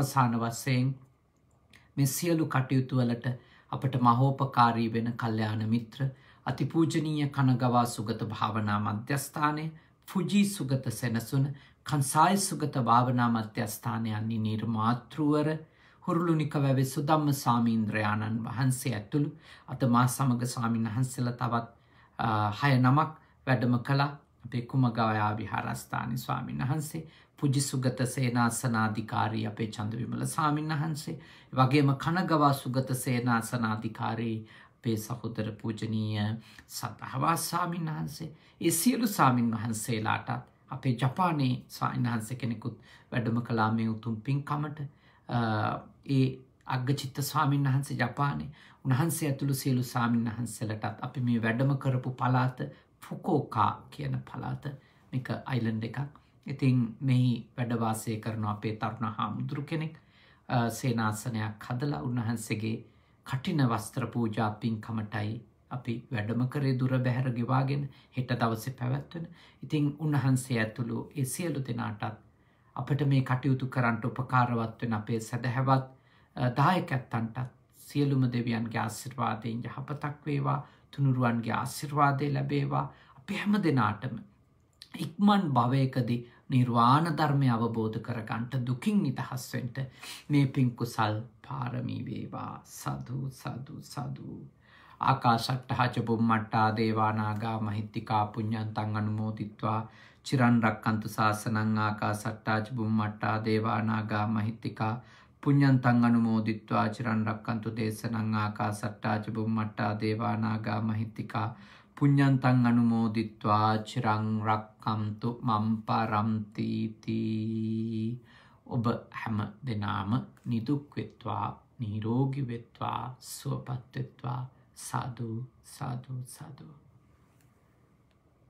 Speaker 1: අවසාන වශයෙන් මේ සියලු කටයුතු වලට අපට මහෝපකාරී වෙන කල්යාණ මිත්‍ර අතිපූජනීය කනගවා සුගත භාවනා මධ්‍යස්ථානයේ පුජී සුගත සැනසුන කන්සාය සුගත භාවනා මධ්‍යස්ථානයන්නේ නිර්මාතෘවර හුරුළුනික වැවේ සුදම්ම සාමීන්ද්‍රයාණන් වහන්සේ ඇතුළු අත මා සමග ස්වාමීන් වහන්සේලා තවත් හය නමක් වැඩම කළා අපේ කුමගායා විහාරස්ථානයේ ස්වාමීන් වහන්සේ පුජි සුගත සේනාසනාධිකාරී අපේ චන්දවිමල ස්වාමීන් වහන්සේ වගේම කනගවා සුගත සේනාසනාධිකාරී අපේ සහෝදර පූජනීය සතහවාස් ස්වාමීන් වහන්සේ ඒ සියලු ස්වාමින් වහන්සේලාටත් අපේ ජපානයේ ස්වාමීන් වහන්සේ කෙනෙකුත් වැඩම කළා මේ උතුම් පින්කමට ඒ අග්ගචිත්ත ස්වාමීන් වහන්සේ ජපානයේ උන්වහන්සේ ඇතුළු සියලු ස්වාමීන් වහන්සේලාටත් අපි මේ වැඩම කරපු පළාත ෆුකෝකා කියන පළාත මේක අයිලන්ඩ් එකක්. ඉතින් මෙහි වැඩ වාසය කරන අපේ තරුණ හාමුදුරු කෙනෙක් සේනාසනයක් හදලා උන්වහන්සේගේ කටින වස්ත්‍ර පූජා පින්කමටයි අපි වැඩම කරේ දුර බැහැර ගෙවාගෙන හෙට දවසේ පැවැත්වෙන. ඉතින් උන්වහන්සේ ඇතුළු ඒ සියලු දෙනාටත් අපට මේ කටයුතු කරන්නට උපකාරවත් වෙන අපේ සදහැවත් දායකයන්ටත් සියලුම දෙවියන්ගේ ආශිර්වාදයෙන් යහපතක් වේවා, තුනුරුවන්ගේ ආශිර්වාදය ලැබේවා. අපි හැම දිනාටම ඉක්මන් භවයකදී නිර්වාණ ධර්මය අවබෝධ කරගන්නට දුකින් නිදහස් වෙන්න මේ පින් කුසල් පාරමී වේවා සදු සදු සදුූ. ආකාශට්ටහච බුම්මට්ටා දේවානාගා මහිත්‍තිකා පුඤ්ඤන්තං අනුමෝදිත්වා චිරන් රක්칸තු සාසනං ආකාශට්ටාච බුම්මට්ටා දේවානාගා මහිත්‍තිකා පුඤ්ඤන්තං අනුමෝදිත්වා චිරන් රක්칸තු දේශනං ආකාශට්ටාච බුම්මට්ටා දේවානාගා මහිත්‍තිකා පුඤ්ඤන්තං අනුමෝදිත්වා චිරන් රක්칸තු මම්පරම්ති තී ඔබ හැම දෙනාම නිදුක්වෙත්වා නීරෝගිවෙත්වා සුවපත්වෙත්වා සාධූ සාධූ සාධූ